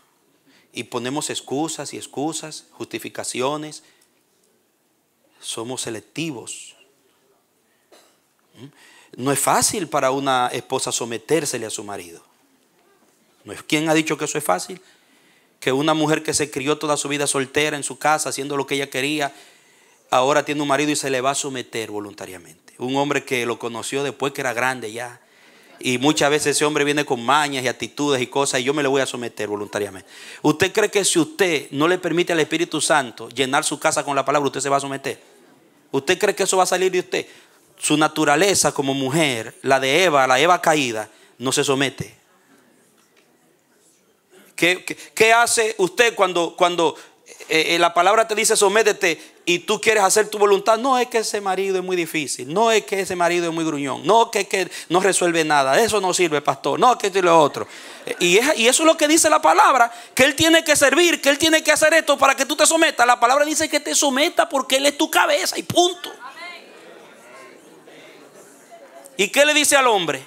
Y ponemos excusas y excusas, justificaciones, somos selectivos. ¿Mm? No es fácil para una esposa sometérsele a su marido. quién ha dicho que eso es fácil? Que una mujer que se crió toda su vida soltera en su casa, haciendo lo que ella quería, ahora tiene un marido y se le va a someter voluntariamente. Un hombre que lo conoció después que era grande ya. Y muchas veces ese hombre viene con mañas y actitudes y cosas y yo me le voy a someter voluntariamente. ¿Usted cree que si usted no le permite al Espíritu Santo llenar su casa con la palabra, usted se va a someter? ¿Usted cree que eso va a salir de usted? Su naturaleza como mujer, la de Eva, la Eva caída, no se somete. ¿Qué, hace usted cuando, cuando eh, eh, la palabra te dice sométete y tú quieres hacer tu voluntad. No es que ese marido es muy difícil, no es que ese marido es muy gruñón, no que, que no resuelve nada, eso no sirve, pastor, no que esto y lo otro. Eh, y, y eso es lo que dice la palabra, que él tiene que servir, que él tiene que hacer esto para que tú te sometas. La palabra dice que te sometas porque él es tu cabeza y punto. ¿Y qué le dice al hombre?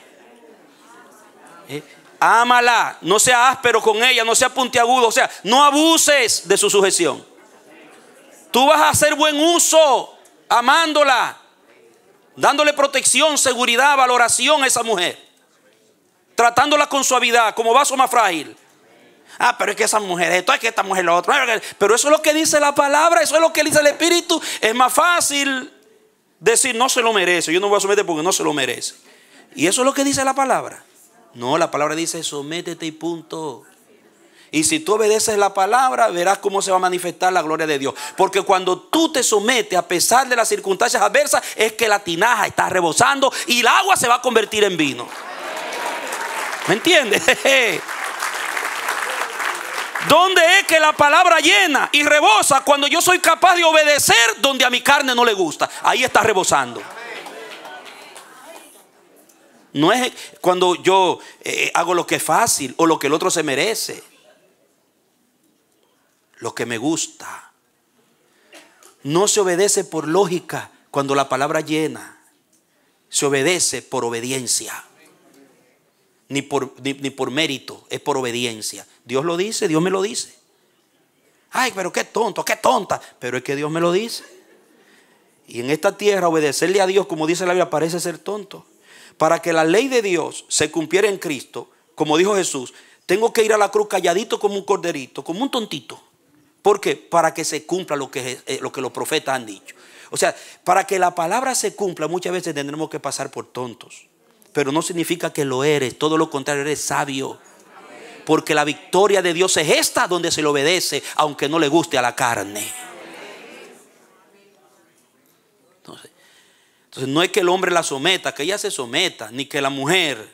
¿Eh? Ámala, no sea áspero con ella, no sea puntiagudo, o sea, no abuses de su sujeción. Tú vas a hacer buen uso amándola, dándole protección, seguridad, valoración a esa mujer, tratándola con suavidad, como vaso más frágil. Ah, pero es que esa mujer esto, es que esta mujer lo otro. Pero eso es lo que dice la palabra, eso es lo que dice el Espíritu. Es más fácil decir, no se lo merece, yo no voy a someter porque no se lo merece. Y eso es lo que dice la palabra. No, la palabra dice, sométete y punto. Y si tú obedeces la palabra, verás cómo se va a manifestar la gloria de Dios. Porque cuando tú te sometes a pesar de las circunstancias adversas, es que la tinaja está rebosando y el agua se va a convertir en vino. ¿Me entiendes? *laughs* ¿Dónde es que la palabra llena y rebosa cuando yo soy capaz de obedecer donde a mi carne no le gusta? Ahí está rebosando. No es cuando yo eh, hago lo que es fácil o lo que el otro se merece. Lo que me gusta. No se obedece por lógica cuando la palabra llena. Se obedece por obediencia. Ni por, ni por mérito, es por obediencia. Dios lo dice, Dios me lo dice. Ay, pero qué tonto, qué tonta. Pero es que Dios me lo dice. Y en esta tierra obedecerle a Dios, como dice la Biblia, parece ser tonto para que la ley de Dios se cumpliera en Cristo, como dijo Jesús, tengo que ir a la cruz calladito como un corderito, como un tontito. ¿Por qué? Para que se cumpla lo que, eh, lo que los profetas han dicho. O sea, para que la palabra se cumpla, muchas veces tendremos que pasar por tontos. Pero no significa que lo eres, todo lo contrario, eres sabio. Porque la victoria de Dios es esta donde se le obedece, aunque no le guste a la carne. Entonces no es que el hombre la someta, que ella se someta, ni que la mujer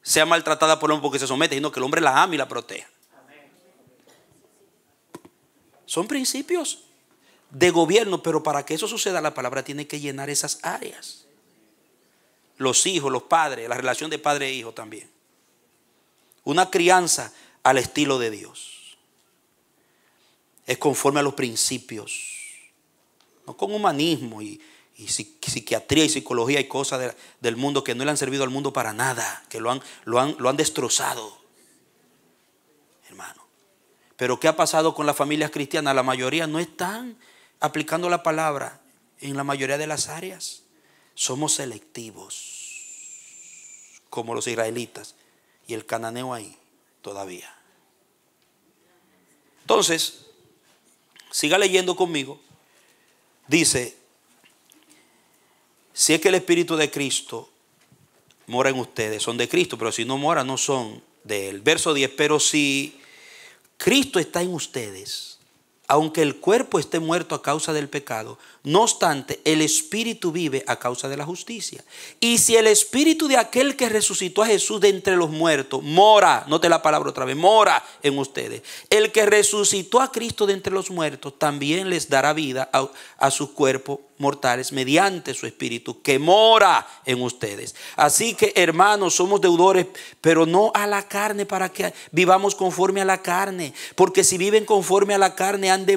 sea maltratada por el hombre porque se somete, sino que el hombre la ama y la proteja. Son principios de gobierno, pero para que eso suceda la palabra tiene que llenar esas áreas. Los hijos, los padres, la relación de padre e hijo también. Una crianza al estilo de Dios. Es conforme a los principios, no con humanismo y y psiquiatría y psicología y cosas del mundo que no le han servido al mundo para nada, que lo han, lo lo han destrozado, hermano. Pero ¿qué ha pasado con las familias cristianas? La mayoría no están aplicando la palabra en la mayoría de las áreas. Somos selectivos, como los israelitas y el cananeo ahí todavía. Entonces, siga leyendo conmigo. Dice, si es que el Espíritu de Cristo mora en ustedes, son de Cristo, pero si no mora, no son de Él. Verso 10, pero si Cristo está en ustedes, aunque el cuerpo esté muerto a causa del pecado, no obstante, el Espíritu vive a causa de la justicia. Y si el Espíritu de aquel que resucitó a Jesús de entre los muertos mora, note la palabra otra vez, mora en ustedes, el que resucitó a Cristo de entre los muertos también les dará vida a, sus cuerpos mortales mediante su Espíritu que mora en ustedes. Así que hermanos, somos deudores, pero no a la carne para que vivamos conforme a la carne, porque si viven conforme a la carne han de,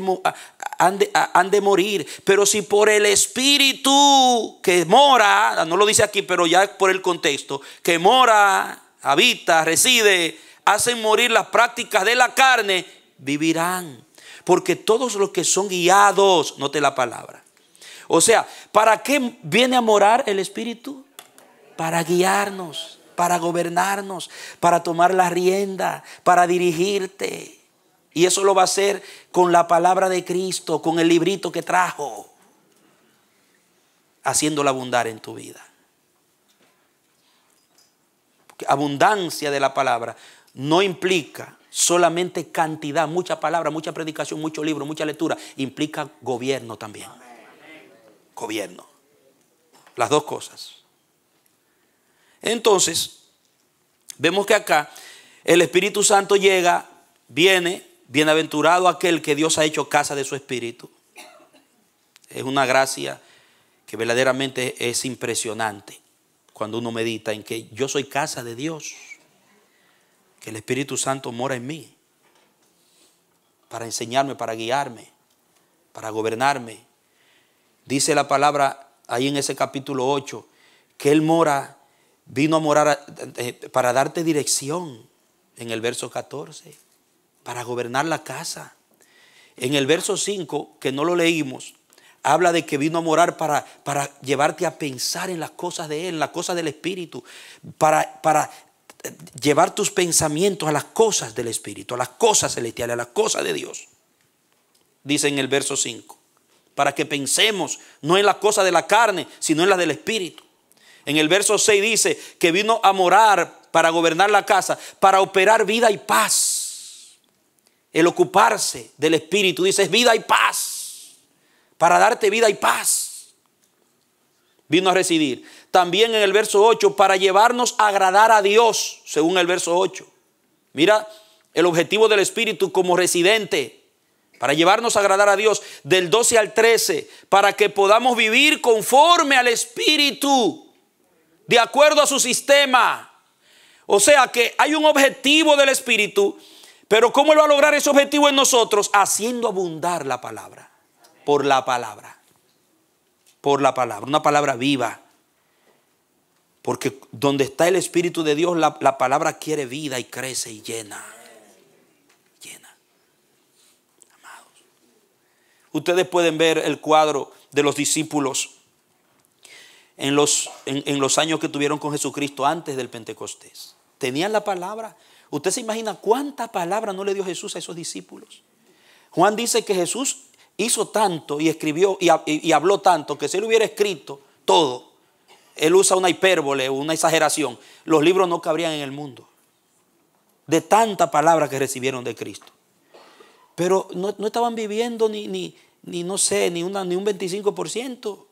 han de morir, pero y por el Espíritu que mora, no lo dice aquí, pero ya por el contexto, que mora, habita, reside, hacen morir las prácticas de la carne, vivirán. Porque todos los que son guiados, note la palabra. O sea, ¿para qué viene a morar el Espíritu? Para guiarnos, para gobernarnos, para tomar la rienda, para dirigirte. Y eso lo va a hacer con la palabra de Cristo, con el librito que trajo haciéndola abundar en tu vida. abundancia de la palabra no implica solamente cantidad, mucha palabra, mucha predicación, mucho libro, mucha lectura, implica gobierno también. Gobierno. Las dos cosas. Entonces, vemos que acá el Espíritu Santo llega, viene, bienaventurado aquel que Dios ha hecho casa de su Espíritu. Es una gracia que verdaderamente es impresionante cuando uno medita en que yo soy casa de Dios, que el Espíritu Santo mora en mí, para enseñarme, para guiarme, para gobernarme. Dice la palabra ahí en ese capítulo 8, que Él mora, vino a morar eh, para darte dirección en el verso 14, para gobernar la casa. En el verso 5, que no lo leímos, Habla de que vino a morar para, para llevarte a pensar en las cosas de Él, en las cosas del Espíritu, para, para eh, llevar tus pensamientos a las cosas del Espíritu, a las cosas celestiales, a las cosas de Dios. Dice en el verso 5, para que pensemos no en las cosas de la carne, sino en las del Espíritu. En el verso 6 dice que vino a morar para gobernar la casa, para operar vida y paz. El ocuparse del Espíritu dice es vida y paz para darte vida y paz. Vino a residir. También en el verso 8, para llevarnos a agradar a Dios, según el verso 8. Mira el objetivo del Espíritu como residente, para llevarnos a agradar a Dios, del 12 al 13, para que podamos vivir conforme al Espíritu, de acuerdo a su sistema. O sea que hay un objetivo del Espíritu, pero ¿cómo él va a lograr ese objetivo en nosotros? Haciendo abundar la palabra. Por la palabra. Por la palabra. Una palabra viva. Porque donde está el Espíritu de Dios, la, palabra quiere vida y crece y llena. Llena. Amados. Ustedes pueden ver el cuadro de los discípulos en los, en, en los años que tuvieron con Jesucristo antes del Pentecostés. Tenían la palabra. Usted se imagina cuánta palabra no le dio Jesús a esos discípulos. Juan dice que Jesús hizo tanto y escribió y, habló tanto que si él hubiera escrito todo, él usa una hipérbole, una exageración, los libros no cabrían en el mundo. De tanta palabra que recibieron de Cristo. Pero no, estaban viviendo ni, ni, ni, no sé, ni, una, ni un 25%.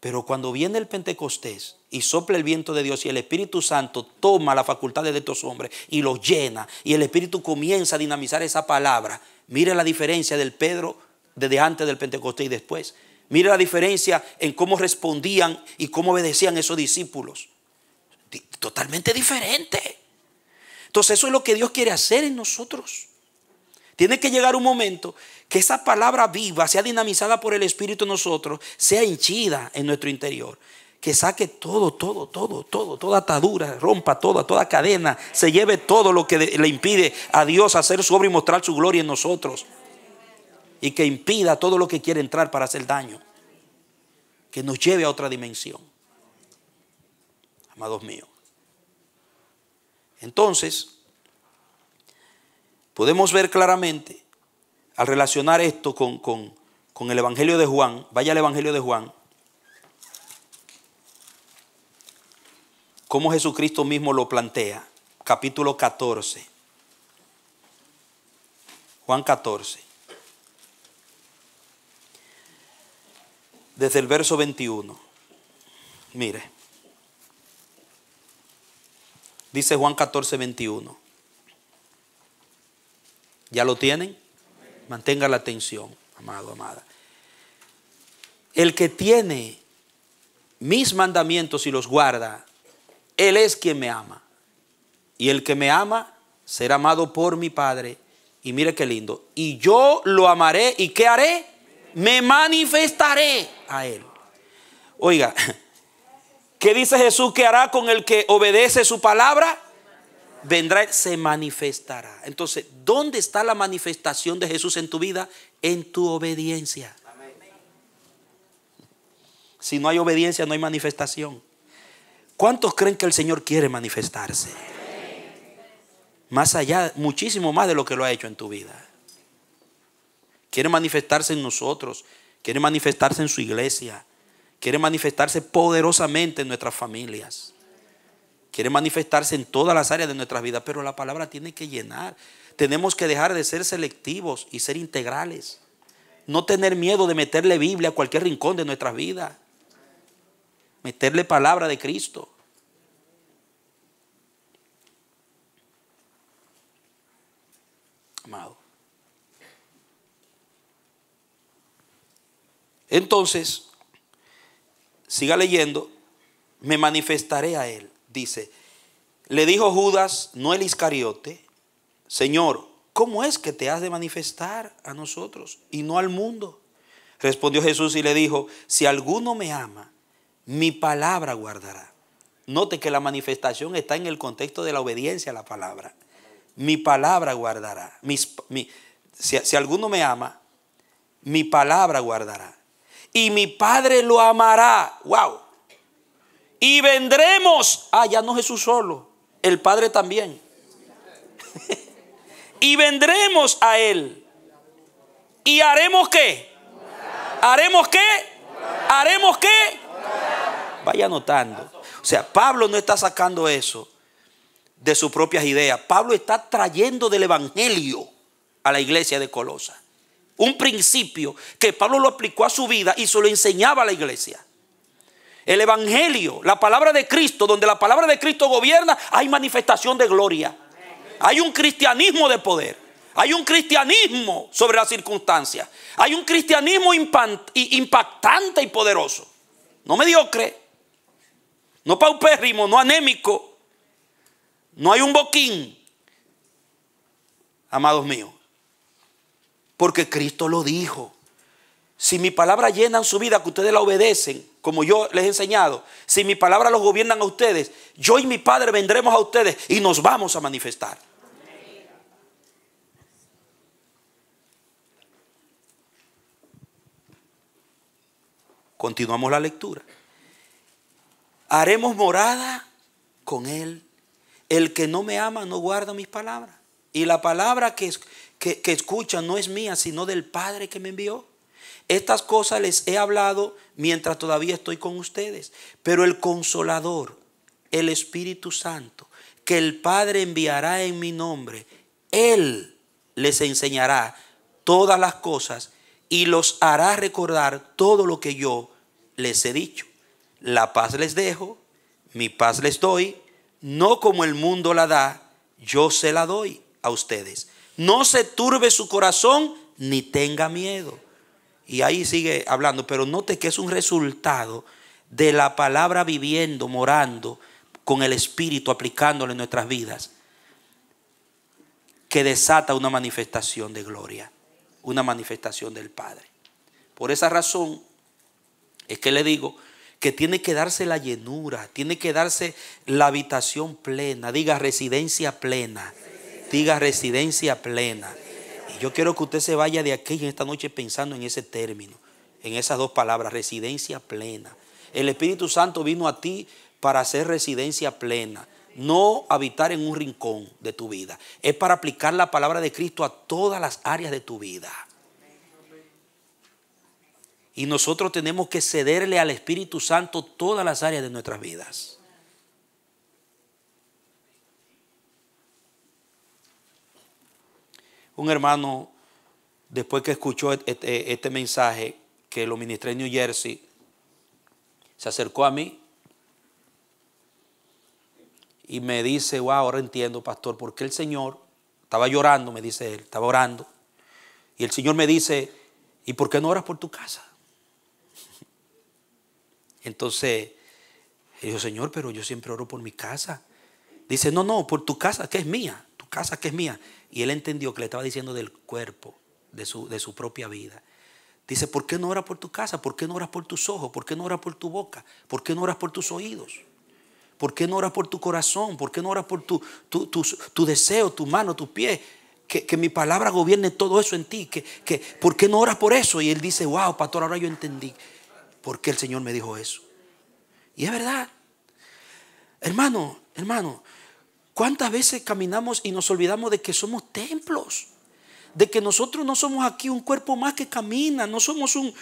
Pero cuando viene el Pentecostés y sopla el viento de Dios y el Espíritu Santo toma las facultades de estos hombres y los llena y el Espíritu comienza a dinamizar esa palabra, Mire la diferencia del Pedro desde antes del Pentecostés y después. Mire la diferencia en cómo respondían y cómo obedecían esos discípulos. Totalmente diferente. Entonces eso es lo que Dios quiere hacer en nosotros. Tiene que llegar un momento que esa palabra viva sea dinamizada por el Espíritu en nosotros, sea hinchida en nuestro interior que saque todo, todo, todo, todo, toda atadura, rompa toda, toda cadena, se lleve todo lo que le impide a Dios hacer su obra y mostrar su gloria en nosotros. Y que impida todo lo que quiere entrar para hacer daño. Que nos lleve a otra dimensión. Amados míos. Entonces, podemos ver claramente al relacionar esto con, con el Evangelio de Juan, vaya al Evangelio de Juan, como Jesucristo mismo lo plantea, capítulo 14, Juan 14, desde el verso 21. Mire, dice Juan 14, 21. ¿Ya lo tienen? Mantenga la atención, amado, amada. El que tiene mis mandamientos y los guarda, él es quien me ama. Y el que me ama será amado por mi Padre. Y mire qué lindo. Y yo lo amaré. ¿Y qué haré? Me manifestaré a Él. Oiga, *laughs* ¿qué dice Jesús que hará con el que obedece su palabra? Vendrá, se manifestará. Entonces, ¿dónde está la manifestación de Jesús en tu vida? En tu obediencia. Si no hay obediencia, no hay manifestación. ¿Cuántos creen que el Señor quiere manifestarse? Más allá, muchísimo más de lo que lo ha hecho en tu vida. Quiere manifestarse en nosotros, quiere manifestarse en su iglesia, quiere manifestarse poderosamente en nuestras familias. Quiere manifestarse en todas las áreas de nuestras vidas, pero la palabra tiene que llenar. Tenemos que dejar de ser selectivos y ser integrales. No tener miedo de meterle Biblia a cualquier rincón de nuestras vidas meterle palabra de Cristo. Amado. Entonces, siga leyendo, me manifestaré a él, dice. Le dijo Judas, no el Iscariote, Señor, ¿cómo es que te has de manifestar a nosotros y no al mundo? Respondió Jesús y le dijo, si alguno me ama, mi palabra guardará. Note que la manifestación está en el contexto de la obediencia a la palabra. Mi palabra guardará. Mis, si, si alguno me ama, mi palabra guardará. Y mi Padre lo amará. ¡Wow! Y vendremos. Ah, ya no Jesús solo. El Padre también. *laughs* y vendremos a Él. ¿Y haremos qué? ¿Haremos qué? ¿Haremos qué? anotando. O sea, Pablo no está sacando eso de sus propias ideas. Pablo está trayendo del Evangelio a la iglesia de Colosa. Un principio que Pablo lo aplicó a su vida y se lo enseñaba a la iglesia. El Evangelio, la palabra de Cristo, donde la palabra de Cristo gobierna, hay manifestación de gloria. Hay un cristianismo de poder. Hay un cristianismo sobre las circunstancias. Hay un cristianismo impactante y poderoso. No mediocre no paupérrimo, no anémico. No hay un boquín, amados míos. Porque Cristo lo dijo. Si mi palabra en su vida, que ustedes la obedecen, como yo les he enseñado, si mi palabra los gobiernan a ustedes, yo y mi Padre vendremos a ustedes y nos vamos a manifestar. Continuamos la lectura haremos morada con él. El que no me ama no guarda mis palabras. Y la palabra que, que, escucha no es mía, sino del Padre que me envió. Estas cosas les he hablado mientras todavía estoy con ustedes. Pero el consolador, el Espíritu Santo, que el Padre enviará en mi nombre, Él les enseñará todas las cosas y los hará recordar todo lo que yo les he dicho. La paz les dejo, mi paz les doy, no como el mundo la da, yo se la doy a ustedes. No se turbe su corazón ni tenga miedo. Y ahí sigue hablando, pero note que es un resultado de la palabra viviendo, morando con el Espíritu, aplicándole en nuestras vidas, que desata una manifestación de gloria, una manifestación del Padre. Por esa razón es que le digo que tiene que darse la llenura, tiene que darse la habitación plena, diga residencia plena, diga residencia plena. Y yo quiero que usted se vaya de aquí en esta noche pensando en ese término, en esas dos palabras, residencia plena. El Espíritu Santo vino a ti para hacer residencia plena no habitar en un rincón de tu vida. Es para aplicar la palabra de Cristo a todas las áreas de tu vida. Y nosotros tenemos que cederle al Espíritu Santo todas las áreas de nuestras vidas. Un hermano, después que escuchó e, este, mensaje que lo ministré en New Jersey, se acercó a mí y me dice, wow, ahora entiendo, pastor, porque el Señor estaba llorando, me dice él, estaba orando. Y el Señor me dice, ¿y por qué no oras por tu casa? Entonces, dijo, Señor, pero yo siempre oro por mi casa. Dice, no, no, por tu casa, que es mía, tu casa que es mía. Y él entendió que le estaba diciendo del cuerpo, de su, de su propia vida. Dice, ¿por qué no oras por tu casa? ¿Por qué no oras por tus ojos? ¿Por qué no oras por tu boca? ¿Por qué no oras por tus oídos? ¿Por qué no oras por tu corazón? ¿Por qué no oras por tu, tu, deseo, tu mano, tu pie? Que, mi palabra gobierne todo eso en ti. Que, que, ¿Por qué no oras por eso? Y él dice, wow, pastor, ahora yo entendí ¿por qué el Señor me dijo eso? Y es verdad. Hermano, hermano, ¿cuántas veces caminamos y nos olvidamos de que somos templos? de que nosotros no somos aquí un cuerpo más que camina, no somos un,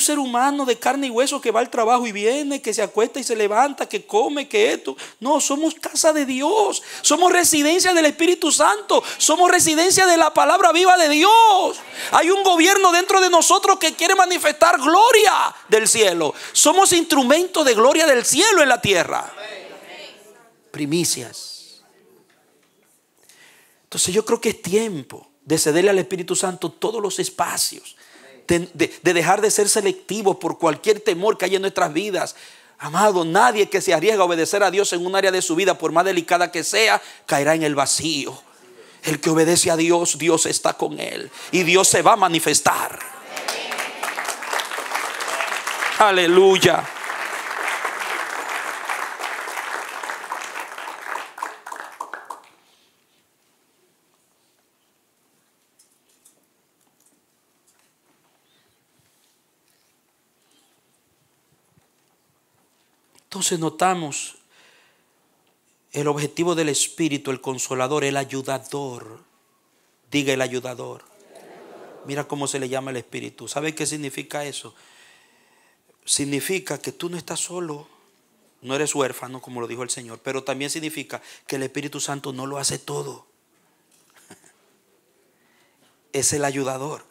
ser humano de carne y hueso que va al trabajo y viene, que se acuesta y se levanta, que come, que esto. No, somos casa de Dios, somos residencia del Espíritu Santo, somos residencia de la palabra viva de Dios. Hay un gobierno dentro de nosotros que quiere manifestar gloria del cielo. Somos instrumento de gloria del cielo en la tierra. Primicias. Entonces yo creo que es tiempo de cederle al Espíritu Santo todos los espacios, de, dejar de ser selectivos por cualquier temor que haya en nuestras vidas. Amado, nadie que se arriesga a obedecer a Dios en un área de su vida, por más delicada que sea, caerá en el vacío. El que obedece a Dios, Dios está con él y Dios se va a manifestar. Aleluya. Entonces notamos el objetivo del Espíritu, el consolador, el ayudador. Diga el ayudador. Mira cómo se le llama el Espíritu. ¿Sabe qué significa eso? Significa que tú no estás solo, no eres huérfano, como lo dijo el Señor, pero también significa que el Espíritu Santo no lo hace todo. Es el ayudador.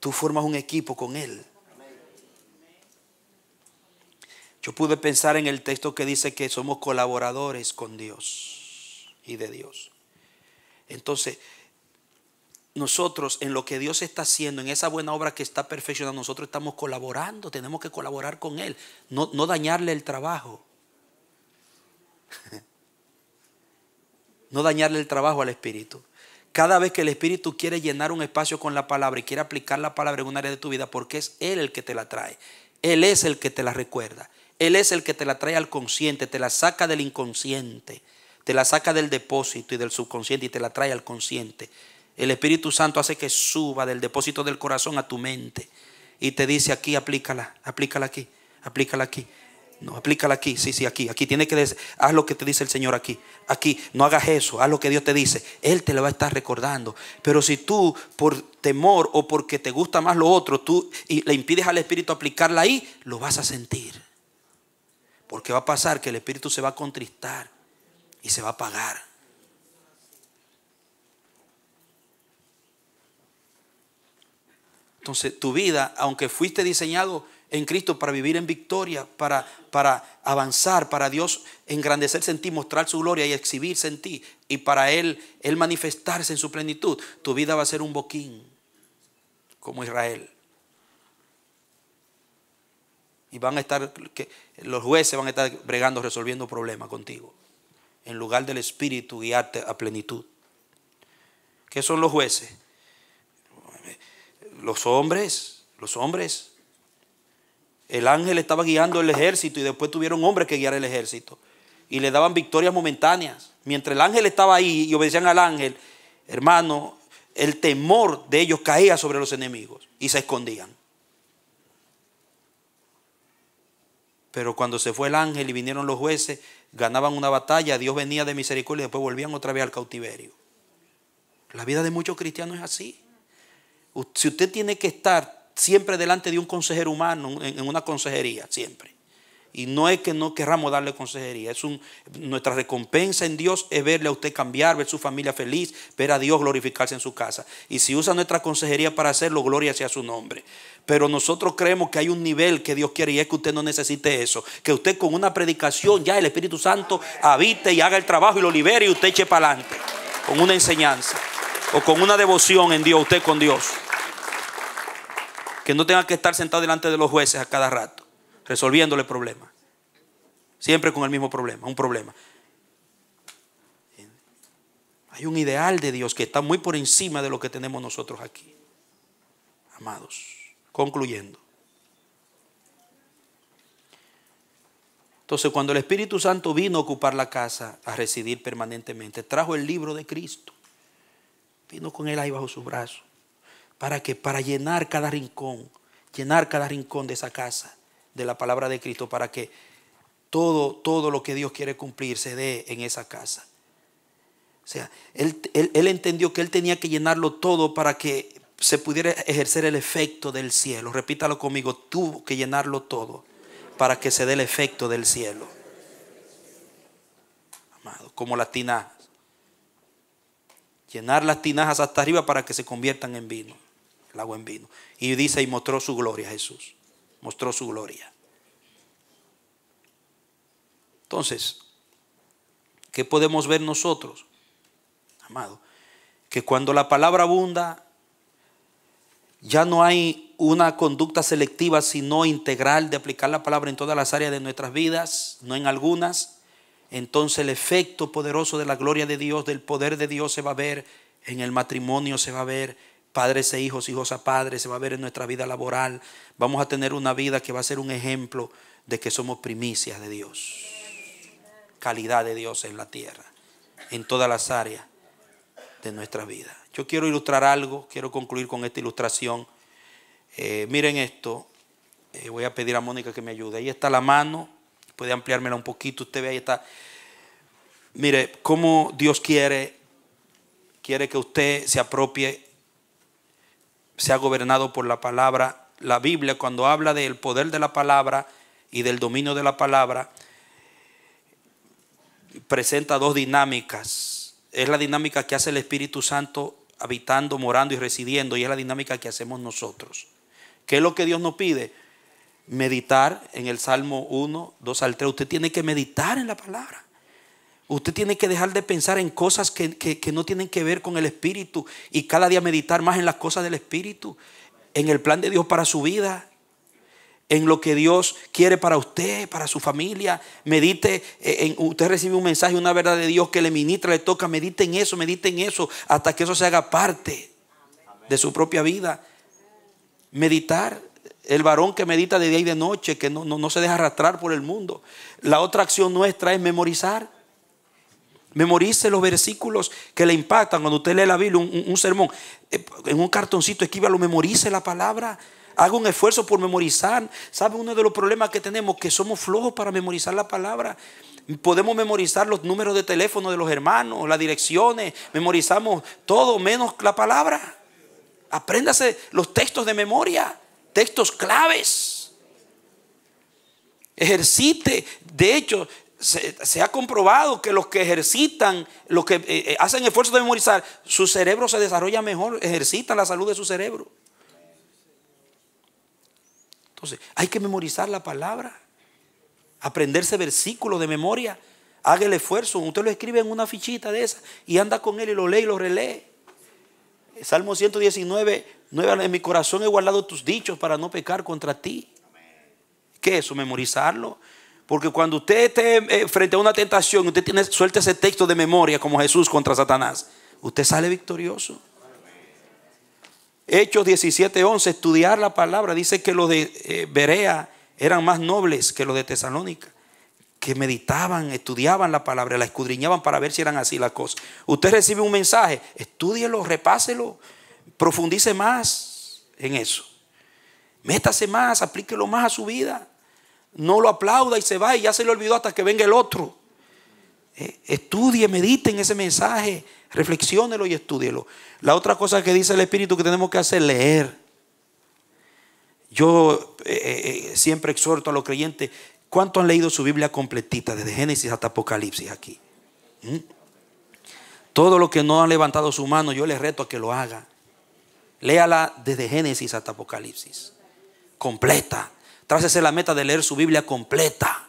Tú formas un equipo con Él. Yo pude pensar en el texto que dice que somos colaboradores con Dios y de Dios. Entonces, nosotros en lo que Dios está haciendo, en esa buena obra que está perfeccionando, nosotros estamos colaborando, tenemos que colaborar con Él, no, no dañarle el trabajo. *laughs* no dañarle el trabajo al Espíritu. Cada vez que el Espíritu quiere llenar un espacio con la palabra y quiere aplicar la palabra en un área de tu vida, porque es Él el que te la trae, Él es el que te la recuerda, él es el que te la trae al consciente, te la saca del inconsciente, te la saca del depósito y del subconsciente y te la trae al consciente. El Espíritu Santo hace que suba del depósito del corazón a tu mente y te dice aquí, aplícala, aplícala aquí, aplícala aquí. No, aplícala aquí, sí, sí, aquí, aquí tiene que decir, haz lo que te dice el Señor aquí, aquí, no hagas eso, haz lo que Dios te dice, Él te lo va a estar recordando. Pero si tú por temor o porque te gusta más lo otro, tú y le impides al Espíritu aplicarla ahí, lo vas a sentir. Porque va a pasar que el espíritu se va a contristar y se va a apagar. Entonces, tu vida, aunque fuiste diseñado en Cristo para vivir en victoria, para, para avanzar, para Dios engrandecerse en ti, mostrar su gloria y exhibirse en ti, y para Él, Él manifestarse en su plenitud, tu vida va a ser un boquín, como Israel. Y van a estar que, los jueces van a estar bregando, resolviendo problemas contigo, en lugar del Espíritu guiarte a plenitud. ¿Qué son los jueces? Los hombres, los hombres. El ángel estaba guiando el ejército y después tuvieron hombres que guiar el ejército y le daban victorias momentáneas. Mientras el ángel estaba ahí y obedecían al ángel, hermano, el temor de ellos caía sobre los enemigos y se escondían. Pero cuando se fue el ángel y vinieron los jueces, ganaban una batalla, Dios venía de misericordia y después volvían otra vez al cautiverio. La vida de muchos cristianos es así. Si usted tiene que estar siempre delante de un consejero humano, en una consejería, siempre. Y no es que no querramos darle consejería, es un, nuestra recompensa en Dios es verle a usted cambiar, ver su familia feliz, ver a Dios glorificarse en su casa. Y si usa nuestra consejería para hacerlo, gloria sea su nombre. Pero nosotros creemos que hay un nivel que Dios quiere y es que usted no necesite eso. Que usted con una predicación ya el Espíritu Santo habite y haga el trabajo y lo libere y usted eche para adelante con una enseñanza o con una devoción en Dios, usted con Dios. Que no tenga que estar sentado delante de los jueces a cada rato resolviéndole problemas. Siempre con el mismo problema, un problema. Hay un ideal de Dios que está muy por encima de lo que tenemos nosotros aquí. Amados, concluyendo. Entonces, cuando el Espíritu Santo vino a ocupar la casa, a residir permanentemente, trajo el libro de Cristo. Vino con él ahí bajo su brazo. ¿Para que Para llenar cada rincón, llenar cada rincón de esa casa de la palabra de Cristo para que todo, todo lo que Dios quiere cumplir se dé en esa casa. O sea, él, él entendió que él tenía que llenarlo todo para que se pudiera ejercer el efecto del cielo. Repítalo conmigo, tuvo que llenarlo todo para que se dé el efecto del cielo. Amado, como las tinajas. Llenar las tinajas hasta arriba para que se conviertan en vino, el agua en vino. Y dice, y mostró su gloria a Jesús mostró su gloria. Entonces, ¿qué podemos ver nosotros, amado? Que cuando la palabra abunda, ya no hay una conducta selectiva, sino integral de aplicar la palabra en todas las áreas de nuestras vidas, no en algunas. Entonces el efecto poderoso de la gloria de Dios, del poder de Dios se va a ver en el matrimonio, se va a ver padres e hijos, hijos a padres, se va a ver en nuestra vida laboral. Vamos a tener una vida que va a ser un ejemplo de que somos primicias de Dios. Calidad de Dios en la tierra, en todas las áreas de nuestra vida. Yo quiero ilustrar algo, quiero concluir con esta ilustración. Eh, miren esto, eh, voy a pedir a Mónica que me ayude. Ahí está la mano, puede ampliármela un poquito, usted ve ahí está. Mire, cómo Dios quiere, quiere que usted se apropie se ha gobernado por la palabra. La Biblia cuando habla del poder de la palabra y del dominio de la palabra, presenta dos dinámicas. Es la dinámica que hace el Espíritu Santo habitando, morando y residiendo, y es la dinámica que hacemos nosotros. ¿Qué es lo que Dios nos pide? Meditar en el Salmo 1, 2 al 3. Usted tiene que meditar en la palabra. Usted tiene que dejar de pensar en cosas que, no tienen que ver con el Espíritu y cada día meditar más en las cosas del Espíritu, en el plan de Dios para su vida, en lo que Dios quiere para usted, para su familia. Medite, eh, usted recibe un mensaje, una verdad de Dios que le ministra, le toca, medite en eso, medite en eso, hasta que eso se haga parte de su propia vida. Meditar, el varón que medita de día y de noche, que no, no se deja arrastrar por el mundo. La otra acción nuestra es memorizar Memorice los versículos que le impactan. Cuando usted lee la Biblia, un, sermón, eh, en un cartoncito, lo memorice la palabra. Haga un esfuerzo por memorizar. ¿Sabe uno de los problemas que tenemos? Que somos flojos para memorizar la palabra. Podemos memorizar los números de teléfono de los hermanos, las direcciones, memorizamos todo menos la palabra. Apréndase los textos de memoria, textos claves. Ejercite. De hecho, se, ha comprobado que los que ejercitan, los que eh, eh, hacen esfuerzo de memorizar, su cerebro se desarrolla mejor, ejercitan la salud de su cerebro. Entonces, hay que memorizar la palabra, aprenderse versículos de memoria, haga el esfuerzo, usted lo escribe en una fichita de esa y anda con él y lo lee y lo relee. Salmo 119, en mi corazón he guardado tus dichos para no pecar contra ti. ¿Qué es eso? Memorizarlo porque cuando usted esté eh, frente a una tentación, usted tiene, suelta ese texto de memoria como Jesús contra Satanás, usted sale victorioso. Hechos 17:11, estudiar la palabra, dice que los de eh, Berea eran más nobles que los de Tesalónica, que meditaban, estudiaban la palabra, la escudriñaban para ver si eran así las cosas. Usted recibe un mensaje, estúdielo, repáselo, profundice más en eso. Métase más, aplíquelo más a su vida no lo aplauda y se va y ya se le olvidó hasta que venga el otro. Eh, estudie, medite en ese mensaje, reflexiónelo y estúdielo. La otra cosa que dice el Espíritu que tenemos que hacer es leer. Yo eh, eh, siempre exhorto a los creyentes, ¿cuánto han leído su Biblia completita, desde Génesis hasta Apocalipsis aquí? ¿Mm? Todo lo que no han levantado su mano, yo les reto a que lo haga. Léala desde Génesis hasta Apocalipsis, completa. Trácese la meta de leer su Biblia completa.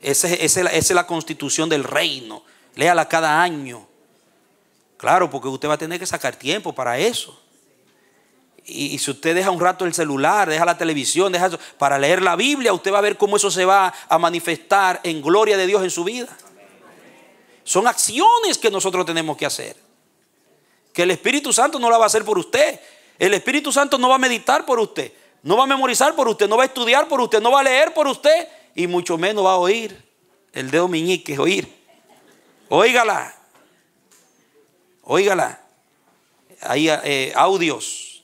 Esa es, la constitución del reino. Léala cada año. Claro, porque usted va a tener que sacar tiempo para eso. Y, si usted deja un rato el celular, deja la televisión, deja para leer la Biblia, usted va a ver cómo eso se va a manifestar en gloria de Dios en su vida. Son acciones que nosotros tenemos que hacer. Que el Espíritu Santo no la va a hacer por usted. El Espíritu Santo no va a meditar por usted. No va a memorizar por usted, no va a estudiar por usted, no va a leer por usted y mucho menos va a oír. El dedo miñique es oír. Óigala. Óigala. Hay eh, audios.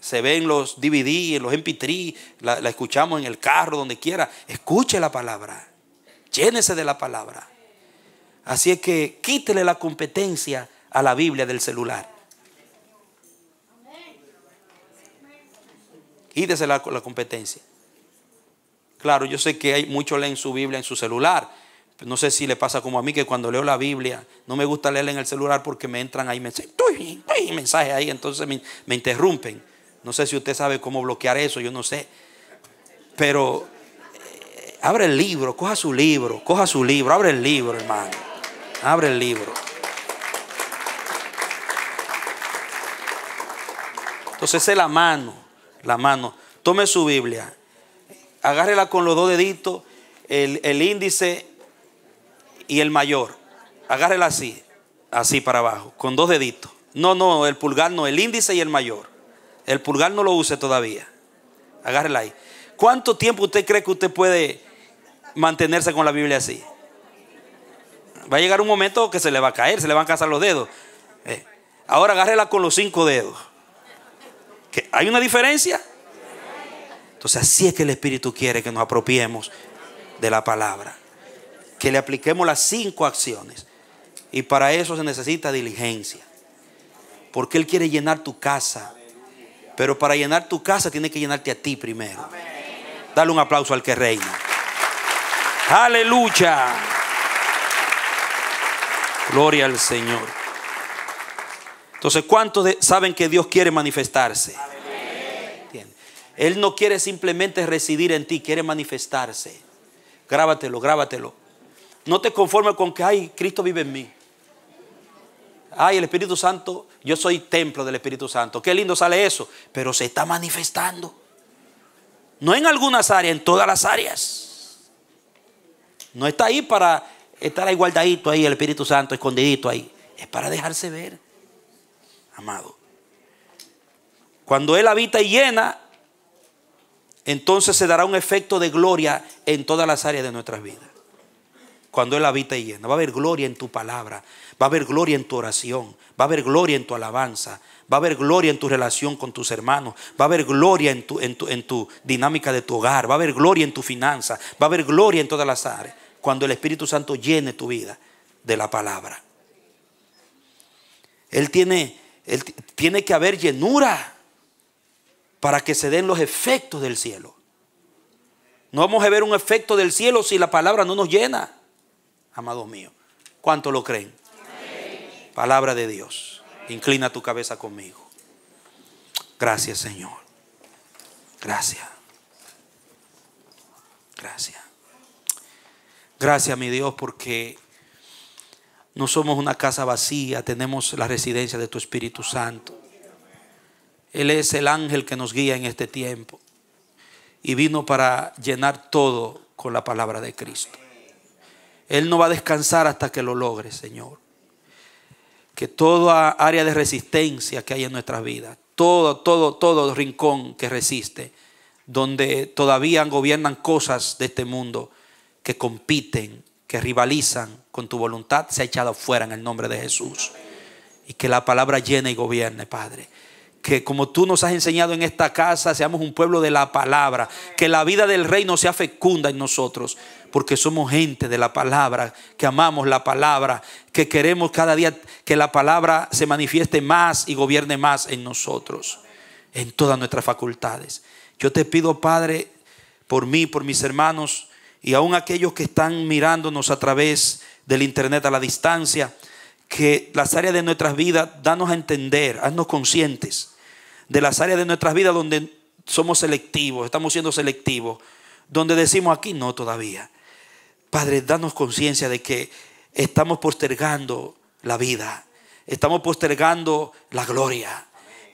Se ven los DVD, los MP3, la, la escuchamos en el carro, donde quiera. Escuche la palabra. Llénese de la palabra. Así es que quítele la competencia a la Biblia del celular. Quítese la, la competencia. Claro, yo sé que hay mucho leen su Biblia en su celular. No sé si le pasa como a mí que cuando leo la Biblia no me gusta leerla en el celular porque me entran ahí me mensajes, mensajes ahí, entonces me, interrumpen. No sé si usted sabe cómo bloquear eso, yo no sé. Pero eh, abre el libro, coja su libro, coja su libro, abre el libro, hermano. Abre el libro. Entonces es la mano la mano. Tome su Biblia. Agárrela con los dos deditos, el, índice y el mayor. Agárrela así, así para abajo, con dos deditos. No, no, el pulgar no, el índice y el mayor. El pulgar no lo use todavía. Agárrela ahí. ¿Cuánto tiempo usted cree que usted puede mantenerse con la Biblia así? Va a llegar un momento que se le va a caer, se le van a cansar los dedos. Eh, ahora agárrela con los cinco dedos. ¿Hay una diferencia? Entonces así es que el Espíritu quiere que nos apropiemos de la palabra, que le apliquemos las cinco acciones. Y para eso se necesita diligencia, porque Él quiere llenar tu casa, pero para llenar tu casa tiene que llenarte a ti primero. Dale un aplauso al que reina. Aleluya. Gloria al Señor. Entonces, ¿cuántos saben que Dios quiere manifestarse? Él no quiere simplemente residir en ti, quiere manifestarse. Grábatelo, grábatelo. No te conformes con que, ay, Cristo vive en mí. Ay, el Espíritu Santo, yo soy templo del Espíritu Santo. Qué lindo sale eso, pero se está manifestando. No en algunas áreas, en todas las áreas. No está ahí para estar guardadito ahí, el Espíritu Santo escondidito ahí. Es para dejarse ver amado. Cuando Él habita y llena, entonces se dará un efecto de gloria en todas las áreas de nuestras vidas. Cuando Él habita y llena, va a haber gloria en tu palabra, va a haber gloria en tu oración, va a haber gloria en tu alabanza, va a haber gloria en tu relación con tus hermanos, va a haber gloria en tu, en tu, en tu dinámica de tu hogar, va a haber gloria en tu finanza, va a haber gloria en todas las áreas. Cuando el Espíritu Santo llene tu vida de la palabra. Él tiene tiene que haber llenura para que se den los efectos del cielo. No vamos a ver un efecto del cielo si la palabra no nos llena, amados míos. ¿Cuánto lo creen? Palabra de Dios. Inclina tu cabeza conmigo. Gracias, Señor. Gracias. Gracias. Gracias, mi Dios, porque no somos una casa vacía, tenemos la residencia de tu Espíritu Santo. Él es el ángel que nos guía en este tiempo. Y vino para llenar todo con la palabra de Cristo. Él no va a descansar hasta que lo logre, Señor. Que toda área de resistencia que hay en nuestras vidas, todo, todo, todo rincón que resiste, donde todavía gobiernan cosas de este mundo que compiten que rivalizan con tu voluntad se ha echado fuera en el nombre de Jesús. Y que la palabra llene y gobierne, Padre. Que como tú nos has enseñado en esta casa, seamos un pueblo de la palabra. Que la vida del reino sea fecunda en nosotros. Porque somos gente de la palabra, que amamos la palabra, que queremos cada día que la palabra se manifieste más y gobierne más en nosotros, en todas nuestras facultades. Yo te pido, Padre, por mí, por mis hermanos, y aún aquellos que están mirándonos a través del Internet a la distancia, que las áreas de nuestras vidas, danos a entender, haznos conscientes de las áreas de nuestras vidas donde somos selectivos, estamos siendo selectivos, donde decimos aquí no todavía. Padre, danos conciencia de que estamos postergando la vida, estamos postergando la gloria,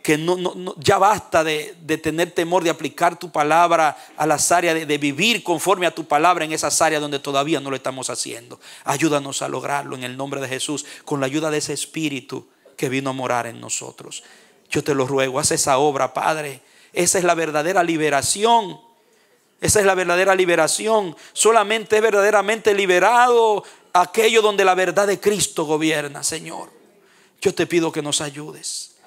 que no, ya basta de, tener temor de aplicar tu palabra a las áreas, de, de vivir conforme a tu palabra en esas áreas donde todavía no lo estamos haciendo. Ayúdanos a lograrlo en el nombre de Jesús, con la ayuda de ese Espíritu que vino a morar en nosotros. Yo te lo ruego, haz esa obra, Padre. Esa es la verdadera liberación. Esa es la verdadera liberación. Solamente es verdaderamente liberado aquello donde la verdad de Cristo gobierna, Señor. Yo te pido que nos ayudes.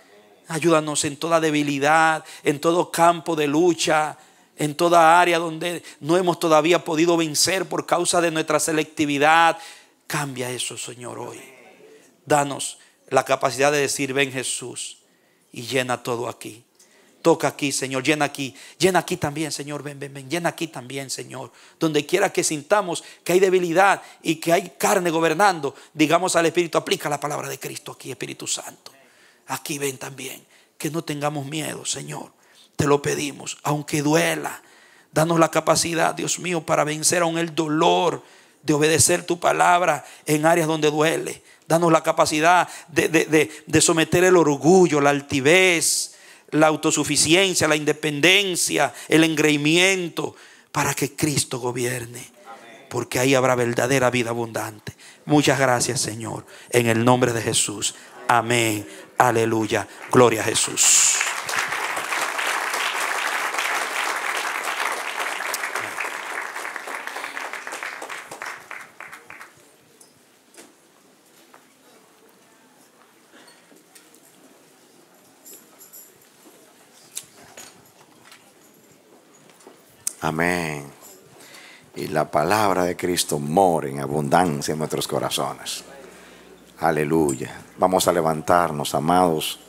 Ayúdanos en toda debilidad, en todo campo de lucha, en toda área donde no hemos todavía podido vencer por causa de nuestra selectividad. Cambia eso, Señor, hoy. Danos la capacidad de decir, ven Jesús y llena todo aquí. Toca aquí, Señor, llena aquí, llena aquí también, Señor, ven, ven, ven, llena aquí también, Señor. Donde quiera que sintamos que hay debilidad y que hay carne gobernando, digamos al Espíritu, aplica la palabra de Cristo aquí, Espíritu Santo. Aquí ven también que no tengamos miedo, Señor. Te lo pedimos, aunque duela. Danos la capacidad, Dios mío, para vencer aún el dolor de obedecer tu palabra en áreas donde duele. Danos la capacidad de, de, de, de someter el orgullo, la altivez, la autosuficiencia, la independencia, el engreimiento, para que Cristo gobierne. Porque ahí habrá verdadera vida abundante. Muchas gracias, Señor, en el nombre de Jesús. Amén. Aleluya. Gloria a Jesús. Amén. Y la palabra de Cristo mora en abundancia en nuestros corazones. Aleluya. Vamos a levantarnos, amados.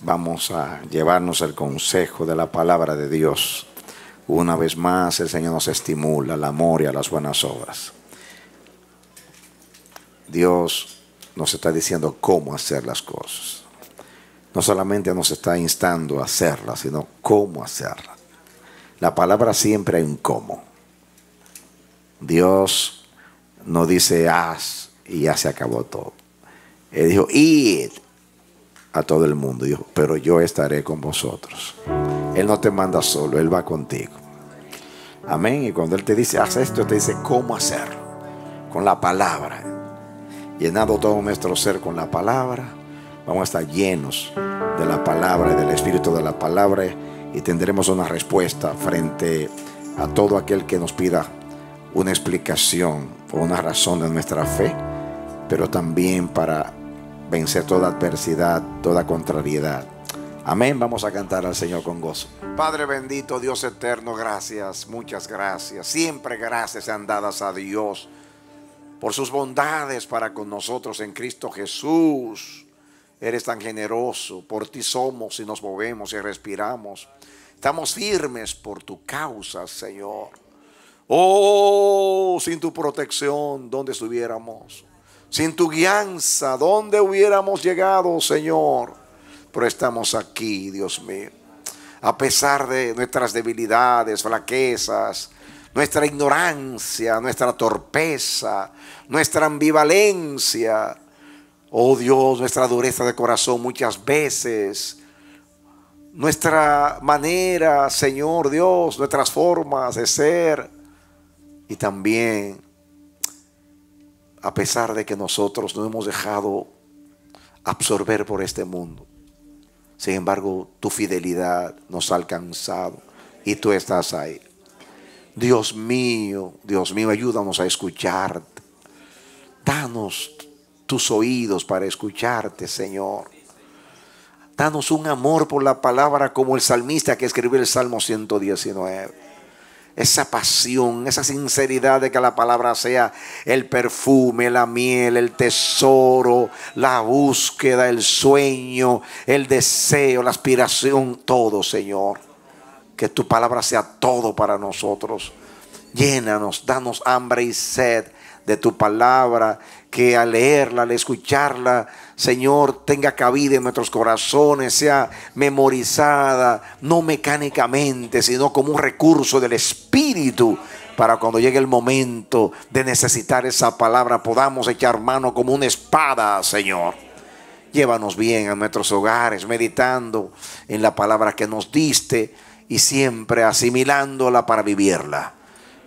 Vamos a llevarnos el consejo de la palabra de Dios. Una vez más, el Señor nos estimula al amor y a las buenas obras. Dios nos está diciendo cómo hacer las cosas. No solamente nos está instando a hacerlas, sino cómo hacerlas. La palabra siempre hay un cómo. Dios no dice haz y ya se acabó todo. Él dijo, id a todo el mundo. Dijo, pero yo estaré con vosotros. Él no te manda solo, Él va contigo. Amén. Y cuando Él te dice, haz esto, te dice cómo hacerlo. Con la palabra. Llenado todo nuestro ser con la palabra, vamos a estar llenos de la palabra y del espíritu de la palabra y tendremos una respuesta frente a todo aquel que nos pida una explicación o una razón de nuestra fe pero también para vencer toda adversidad, toda contrariedad. Amén, vamos a cantar al Señor con gozo. Padre bendito, Dios eterno, gracias, muchas gracias. Siempre gracias sean dadas a Dios por sus bondades para con nosotros en Cristo Jesús. Eres tan generoso, por ti somos y nos movemos y respiramos. Estamos firmes por tu causa, Señor. Oh, sin tu protección, ¿dónde estuviéramos? Sin tu guianza, ¿dónde hubiéramos llegado, Señor? Pero estamos aquí, Dios mío. A pesar de nuestras debilidades, flaquezas, nuestra ignorancia, nuestra torpeza, nuestra ambivalencia. Oh Dios, nuestra dureza de corazón muchas veces. Nuestra manera, Señor Dios, nuestras formas de ser. Y también a pesar de que nosotros no hemos dejado absorber por este mundo. Sin embargo, tu fidelidad nos ha alcanzado y tú estás ahí. Dios mío, Dios mío, ayúdanos a escucharte. Danos tus oídos para escucharte, Señor. Danos un amor por la palabra como el salmista que escribió el Salmo 119 esa pasión, esa sinceridad de que la palabra sea el perfume, la miel, el tesoro, la búsqueda, el sueño, el deseo, la aspiración, todo, Señor. Que tu palabra sea todo para nosotros. Llénanos, danos hambre y sed de tu palabra, que al leerla, al escucharla, Señor, tenga cabida en nuestros corazones, sea memorizada, no mecánicamente, sino como un recurso del Espíritu, para cuando llegue el momento de necesitar esa palabra, podamos echar mano como una espada, Señor. Llévanos bien a nuestros hogares, meditando en la palabra que nos diste y siempre asimilándola para vivirla.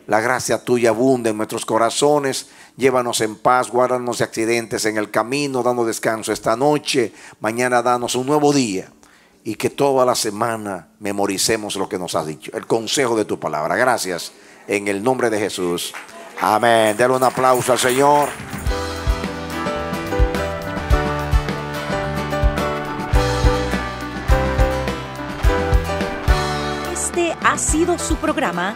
La gracia tuya abunda en nuestros corazones. Llévanos en paz, guárdanos de accidentes en el camino, danos descanso esta noche. Mañana danos un nuevo día. Y que toda la semana memoricemos lo que nos has dicho. El consejo de tu palabra. Gracias. En el nombre de Jesús. Amén. Dale un aplauso al Señor. Este ha sido su programa